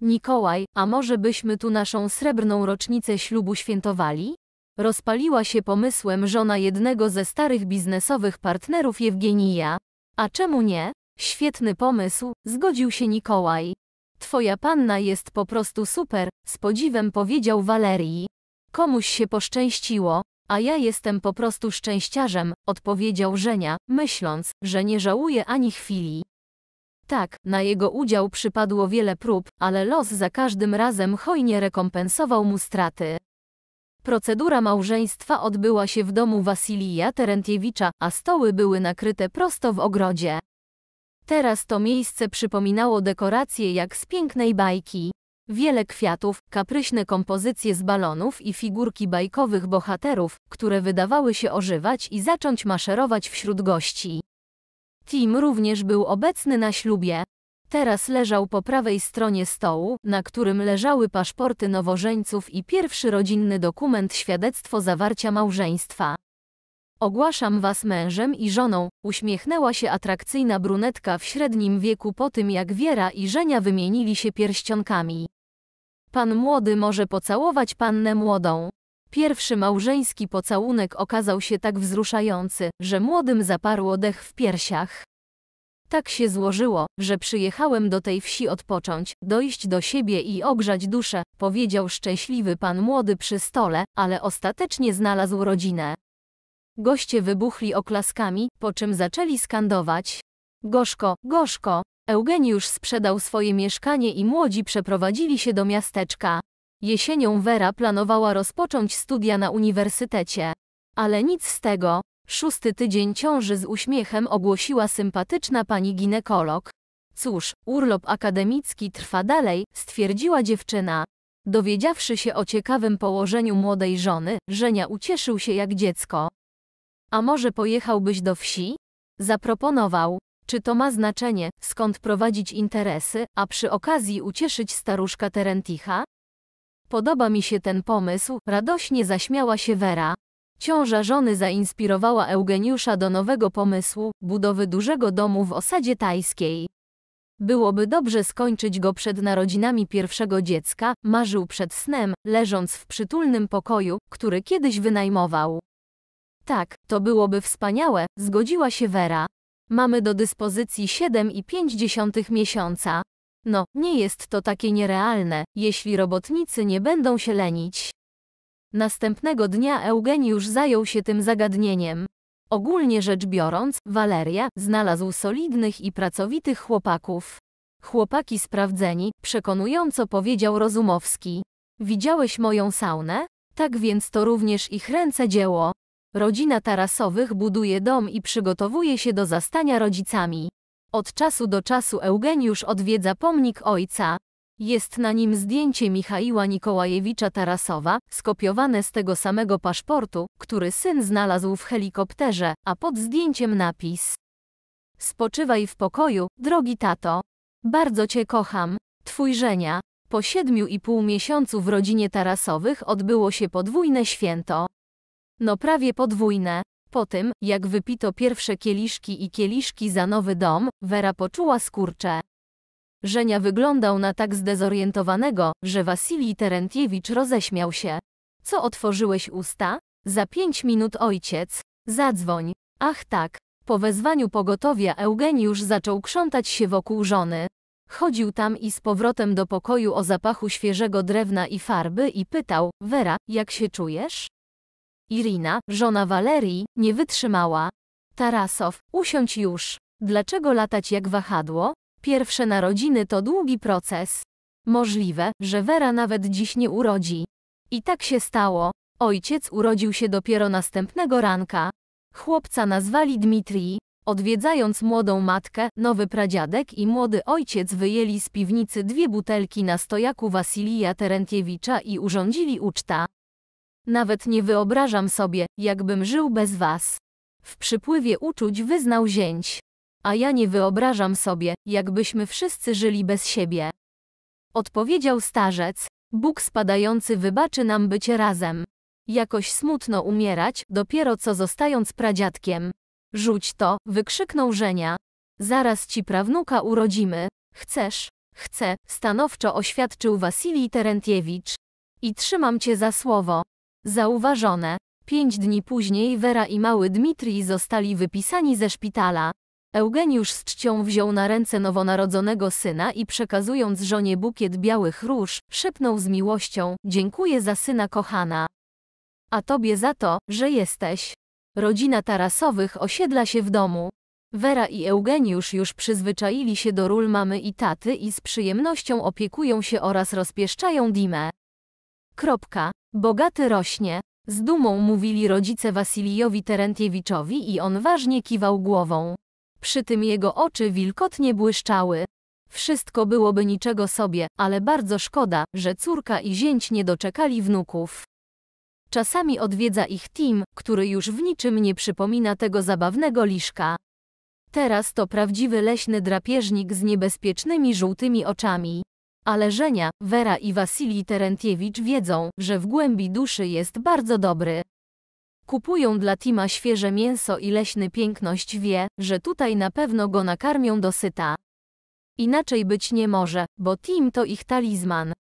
Nikołaj, a może byśmy tu naszą srebrną rocznicę ślubu świętowali? Rozpaliła się pomysłem żona jednego ze starych biznesowych partnerów Jewgenija. A czemu nie? Świetny pomysł, zgodził się Nikołaj. Twoja panna jest po prostu super, z podziwem powiedział Walerii. Komuś się poszczęściło, a ja jestem po prostu szczęściarzem, odpowiedział Żenia, myśląc, że nie żałuje ani chwili. Tak, na jego udział przypadło wiele prób, ale los za każdym razem hojnie rekompensował mu straty. Procedura małżeństwa odbyła się w domu Wasilija Terentiewicza, a stoły były nakryte prosto w ogrodzie. Teraz to miejsce przypominało dekoracje jak z pięknej bajki. Wiele kwiatów, kapryśne kompozycje z balonów i figurki bajkowych bohaterów, które wydawały się ożywać i zacząć maszerować wśród gości. Tim również był obecny na ślubie. Teraz leżał po prawej stronie stołu, na którym leżały paszporty nowożeńców i pierwszy rodzinny dokument świadectwo zawarcia małżeństwa. Ogłaszam was mężem i żoną, uśmiechnęła się atrakcyjna brunetka w średnim wieku po tym jak Wiera i Żenia wymienili się pierścionkami. Pan młody może pocałować pannę młodą. Pierwszy małżeński pocałunek okazał się tak wzruszający, że młodym zaparło dech w piersiach. Tak się złożyło, że przyjechałem do tej wsi odpocząć, dojść do siebie i ogrzać duszę, powiedział szczęśliwy pan młody przy stole, ale ostatecznie znalazł rodzinę. Goście wybuchli oklaskami, po czym zaczęli skandować. Gorzko, gorzko, Eugeniusz sprzedał swoje mieszkanie i młodzi przeprowadzili się do miasteczka. Jesienią Vera planowała rozpocząć studia na uniwersytecie. Ale nic z tego. Szósty tydzień ciąży z uśmiechem ogłosiła sympatyczna pani ginekolog. Cóż, urlop akademicki trwa dalej, stwierdziła dziewczyna. Dowiedziawszy się o ciekawym położeniu młodej żony, Żenia ucieszył się jak dziecko. A może pojechałbyś do wsi? Zaproponował czy to ma znaczenie, skąd prowadzić interesy, a przy okazji ucieszyć staruszka Terenticha? Podoba mi się ten pomysł, radośnie zaśmiała się Vera. Ciąża żony zainspirowała Eugeniusza do nowego pomysłu, budowy dużego domu w osadzie tajskiej. Byłoby dobrze skończyć go przed narodzinami pierwszego dziecka, marzył przed snem, leżąc w przytulnym pokoju, który kiedyś wynajmował. Tak, to byłoby wspaniałe, zgodziła się Vera. Mamy do dyspozycji 7,5 miesiąca. No, nie jest to takie nierealne, jeśli robotnicy nie będą się lenić. Następnego dnia Eugeniusz zajął się tym zagadnieniem. Ogólnie rzecz biorąc, Waleria znalazł solidnych i pracowitych chłopaków. Chłopaki sprawdzeni, przekonująco powiedział Rozumowski. Widziałeś moją saunę? Tak więc to również ich ręce dzieło. Rodzina Tarasowych buduje dom i przygotowuje się do zastania rodzicami. Od czasu do czasu Eugeniusz odwiedza pomnik ojca. Jest na nim zdjęcie Michaiła Nikołajewicza Tarasowa, skopiowane z tego samego paszportu, który syn znalazł w helikopterze, a pod zdjęciem napis. Spoczywaj w pokoju, drogi tato. Bardzo cię kocham. Twój Żenia. Po siedmiu i pół miesiącu w rodzinie Tarasowych odbyło się podwójne święto. No prawie podwójne. Po tym, jak wypito pierwsze kieliszki i kieliszki za nowy dom, Wera poczuła skurcze. Żenia wyglądał na tak zdezorientowanego, że Wasilij Terentiewicz roześmiał się. Co otworzyłeś usta? Za pięć minut ojciec. Zadzwoń. Ach tak. Po wezwaniu pogotowia Eugeniusz zaczął krzątać się wokół żony. Chodził tam i z powrotem do pokoju o zapachu świeżego drewna i farby i pytał, Wera, jak się czujesz? Irina, żona Walerii, nie wytrzymała. Tarasow, usiądź już. Dlaczego latać jak wahadło? Pierwsze narodziny to długi proces. Możliwe, że Wera nawet dziś nie urodzi. I tak się stało. Ojciec urodził się dopiero następnego ranka. Chłopca nazwali Dmitrii. Odwiedzając młodą matkę, nowy pradziadek i młody ojciec wyjęli z piwnicy dwie butelki na stojaku Wasilija Terentiewicza i urządzili uczta. Nawet nie wyobrażam sobie, jakbym żył bez was. W przypływie uczuć wyznał zięć. A ja nie wyobrażam sobie, jakbyśmy wszyscy żyli bez siebie. Odpowiedział starzec, Bóg spadający wybaczy nam bycie razem. Jakoś smutno umierać, dopiero co zostając pradziadkiem. Rzuć to, wykrzyknął Żenia. Zaraz ci prawnuka urodzimy. Chcesz? Chcę, stanowczo oświadczył Wasilij Terentiewicz. I trzymam cię za słowo. Zauważone. Pięć dni później Wera i mały Dmitrij zostali wypisani ze szpitala. Eugeniusz z czcią wziął na ręce nowonarodzonego syna i przekazując żonie bukiet białych róż, szepnął z miłością: Dziękuję za syna kochana. A tobie za to, że jesteś. Rodzina Tarasowych osiedla się w domu. Wera i Eugeniusz już przyzwyczaili się do ról mamy i taty i z przyjemnością opiekują się oraz rozpieszczają Dimę. Kropka. Bogaty rośnie. Z dumą mówili rodzice Wasilijowi Terentiewiczowi i on ważnie kiwał głową. Przy tym jego oczy wilkotnie błyszczały. Wszystko byłoby niczego sobie, ale bardzo szkoda, że córka i zięć nie doczekali wnuków. Czasami odwiedza ich Tim, który już w niczym nie przypomina tego zabawnego liszka. Teraz to prawdziwy leśny drapieżnik z niebezpiecznymi żółtymi oczami ale Żenia, Wera i Wasilij Terentiewicz wiedzą, że w głębi duszy jest bardzo dobry. Kupują dla Tima świeże mięso i leśny piękność wie, że tutaj na pewno go nakarmią dosyta. Inaczej być nie może, bo Tim to ich talizman.